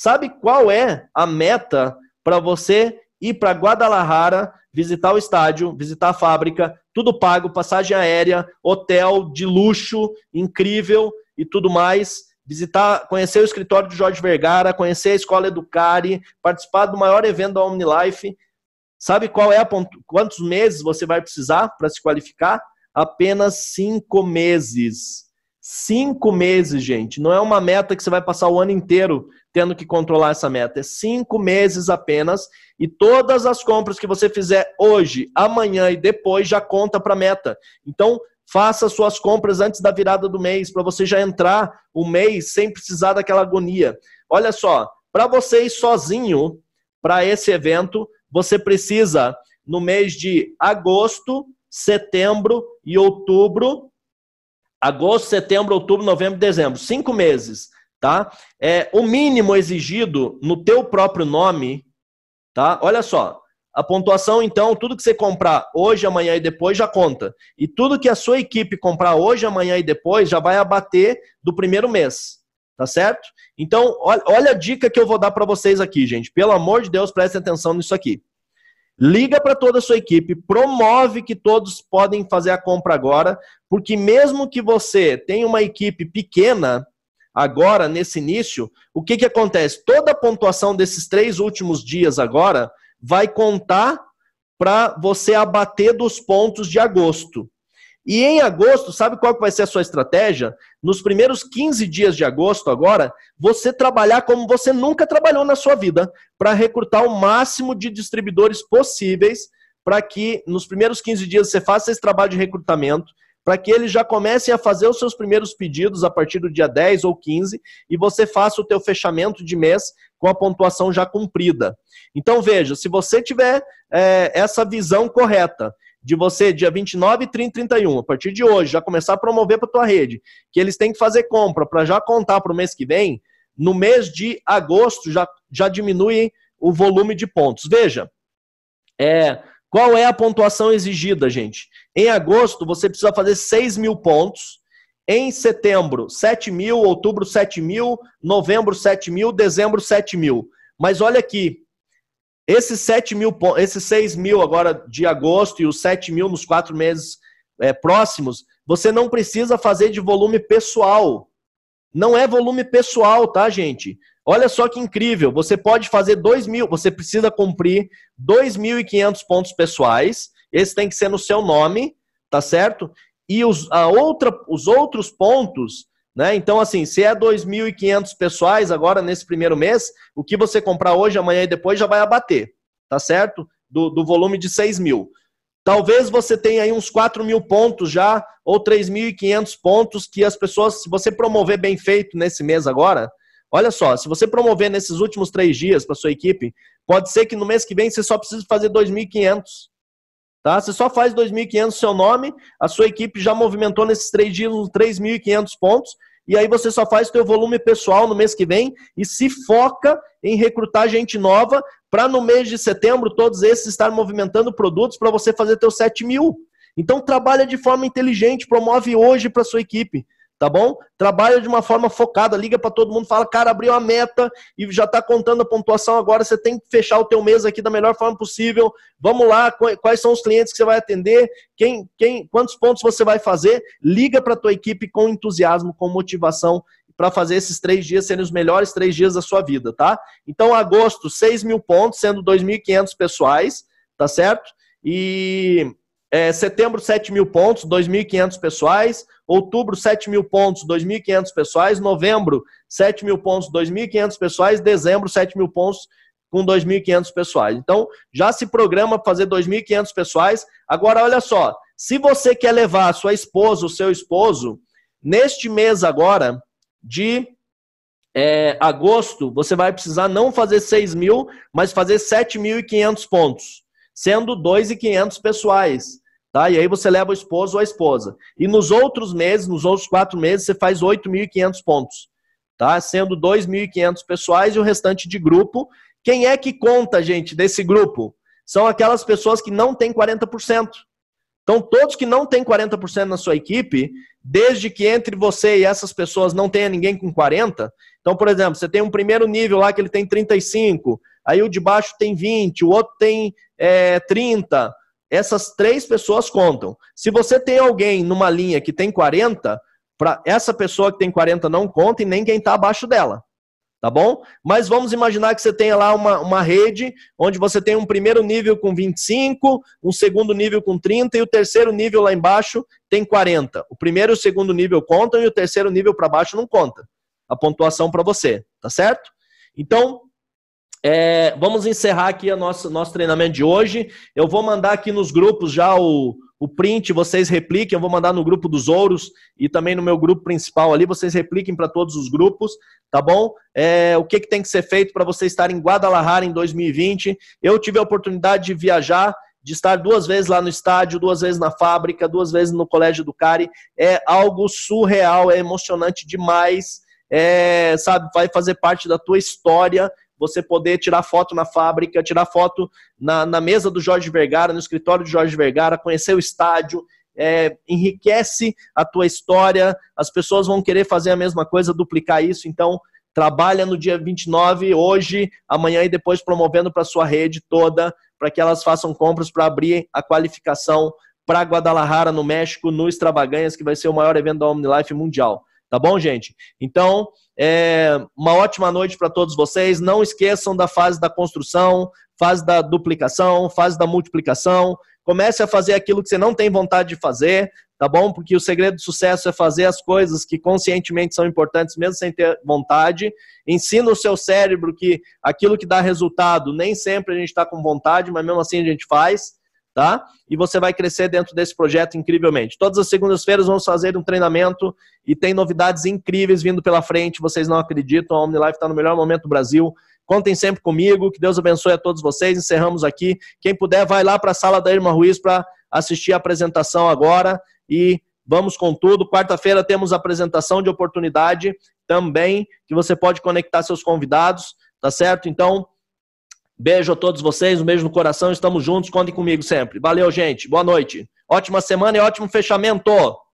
Sabe qual é a meta para você ir para Guadalajara, visitar o estádio, visitar a fábrica, tudo pago, passagem aérea, hotel de luxo, incrível e tudo mais. Visitar, conhecer o escritório de Jorge Vergara, conhecer a escola Educare, participar do maior evento da OmniLife. Sabe qual é a quantos meses você vai precisar para se qualificar? Apenas cinco meses. Cinco meses, gente. Não é uma meta que você vai passar o ano inteiro tendo que controlar essa meta. É cinco meses apenas. E todas as compras que você fizer hoje, amanhã e depois já conta para a meta. Então, faça suas compras antes da virada do mês, para você já entrar o mês sem precisar daquela agonia. Olha só, para você ir sozinho para esse evento, você precisa, no mês de agosto, setembro e outubro, agosto, setembro, outubro, novembro, dezembro, cinco meses, tá? É o mínimo exigido no teu próprio nome, tá? Olha só, a pontuação então, tudo que você comprar hoje, amanhã e depois já conta. E tudo que a sua equipe comprar hoje, amanhã e depois já vai abater do primeiro mês. Tá certo? Então, olha a dica que eu vou dar para vocês aqui, gente. Pelo amor de Deus, prestem atenção nisso aqui. Liga para toda a sua equipe, promove que todos podem fazer a compra agora, porque mesmo que você tenha uma equipe pequena, agora, nesse início, o que, que acontece? Toda a pontuação desses três últimos dias agora vai contar para você abater dos pontos de agosto. E em agosto, sabe qual que vai ser a sua estratégia? Nos primeiros 15 dias de agosto, agora, você trabalhar como você nunca trabalhou na sua vida, para recrutar o máximo de distribuidores possíveis, para que nos primeiros 15 dias você faça esse trabalho de recrutamento, para que eles já comecem a fazer os seus primeiros pedidos a partir do dia 10 ou 15 e você faça o teu fechamento de mês com a pontuação já cumprida. Então veja, se você tiver é, essa visão correta, de você, dia 29, 30 31, a partir de hoje, já começar a promover para tua rede, que eles têm que fazer compra para já contar para o mês que vem, no mês de agosto já, já diminui o volume de pontos. Veja, é, qual é a pontuação exigida, gente? Em agosto, você precisa fazer 6 mil pontos. Em setembro, 7 mil. Outubro, 7 mil. Novembro, 7 mil. Dezembro, 7 mil. Mas olha aqui, esses 7 mil esses 6 mil agora de agosto e os 7 mil nos quatro meses é, próximos, você não precisa fazer de volume pessoal. Não é volume pessoal, tá, gente? Olha só que incrível. Você pode fazer 2 mil, você precisa cumprir 2.500 pontos pessoais. Esse tem que ser no seu nome, tá certo? E os, a outra, os outros pontos né? Então, assim, se é 2.500 pessoais agora nesse primeiro mês, o que você comprar hoje, amanhã e depois já vai abater, tá certo? Do, do volume de 6 mil. Talvez você tenha aí uns 4 mil pontos já, ou 3.500 pontos que as pessoas, se você promover bem feito nesse mês agora, olha só, se você promover nesses últimos três dias para sua equipe, pode ser que no mês que vem você só precise fazer 2.500. Tá? Você só faz 2.500 seu nome, a sua equipe já movimentou nesses três dias uns 3.500 pontos, e aí você só faz o teu volume pessoal no mês que vem e se foca em recrutar gente nova para no mês de setembro todos esses estar movimentando produtos para você fazer teu 7 mil. Então trabalha de forma inteligente, promove hoje para sua equipe tá bom? Trabalha de uma forma focada, liga para todo mundo, fala, cara, abriu a meta e já está contando a pontuação agora, você tem que fechar o teu mês aqui da melhor forma possível. Vamos lá, quais são os clientes que você vai atender? Quem, quem, quantos pontos você vai fazer? Liga para tua equipe com entusiasmo, com motivação para fazer esses três dias serem os melhores três dias da sua vida, tá? Então, agosto, 6 mil pontos, sendo 2.500 pessoais, tá certo? E é, setembro, 7 mil pontos, 2.500 pessoais. Outubro, 7 mil pontos, 2.500 pessoais. Novembro, 7 mil pontos, 2.500 pessoais. Dezembro, 7 mil pontos com 2.500 pessoais. Então, já se programa fazer 2.500 pessoais. Agora, olha só, se você quer levar a sua esposa, o seu esposo, neste mês agora de é, agosto, você vai precisar não fazer 6 mil, mas fazer 7.500 pontos sendo 2.500 pessoais. Tá? E aí você leva o esposo ou a esposa. E nos outros meses, nos outros quatro meses, você faz 8.500 pontos. Tá? Sendo 2.500 pessoais e o restante de grupo. Quem é que conta, gente, desse grupo? São aquelas pessoas que não têm 40%. Então, todos que não têm 40% na sua equipe, desde que entre você e essas pessoas não tenha ninguém com 40%, então, por exemplo, você tem um primeiro nível lá que ele tem 35%, aí o de baixo tem 20%, o outro tem é, 30%. Essas três pessoas contam. Se você tem alguém numa linha que tem 40%, para essa pessoa que tem 40 não conta e nem quem está abaixo dela tá bom? Mas vamos imaginar que você tenha lá uma, uma rede onde você tem um primeiro nível com 25, um segundo nível com 30 e o terceiro nível lá embaixo tem 40. O primeiro e o segundo nível contam e o terceiro nível para baixo não conta. A pontuação para você, tá certo? Então, é, vamos encerrar aqui o nosso, nosso treinamento de hoje. Eu vou mandar aqui nos grupos já o, o print vocês repliquem, eu vou mandar no grupo dos ouros e também no meu grupo principal ali, vocês repliquem para todos os grupos, tá bom? É, o que, que tem que ser feito para você estar em Guadalajara em 2020? Eu tive a oportunidade de viajar, de estar duas vezes lá no estádio, duas vezes na fábrica, duas vezes no colégio do Cari, é algo surreal, é emocionante demais, é, sabe, vai fazer parte da tua história, você poder tirar foto na fábrica, tirar foto na, na mesa do Jorge Vergara, no escritório do Jorge Vergara, conhecer o estádio, é, enriquece a tua história, as pessoas vão querer fazer a mesma coisa, duplicar isso, então trabalha no dia 29, hoje, amanhã e depois promovendo para sua rede toda, para que elas façam compras para abrir a qualificação para Guadalajara, no México, no Extravaganhas, que vai ser o maior evento da OmniLife mundial. Tá bom, gente? Então, é, uma ótima noite para todos vocês. Não esqueçam da fase da construção, fase da duplicação, fase da multiplicação. Comece a fazer aquilo que você não tem vontade de fazer, tá bom? Porque o segredo do sucesso é fazer as coisas que conscientemente são importantes, mesmo sem ter vontade. Ensina o seu cérebro que aquilo que dá resultado nem sempre a gente está com vontade, mas mesmo assim a gente faz tá? E você vai crescer dentro desse projeto incrivelmente. Todas as segundas-feiras vamos fazer um treinamento e tem novidades incríveis vindo pela frente. Vocês não acreditam, a OmniLife está no melhor momento do Brasil. Contem sempre comigo, que Deus abençoe a todos vocês. Encerramos aqui. Quem puder, vai lá para a sala da Irma Ruiz para assistir a apresentação agora e vamos com tudo. Quarta-feira temos apresentação de oportunidade também, que você pode conectar seus convidados, tá certo? Então, Beijo a todos vocês, um beijo no coração, estamos juntos, contem comigo sempre. Valeu, gente, boa noite. Ótima semana e ótimo fechamento!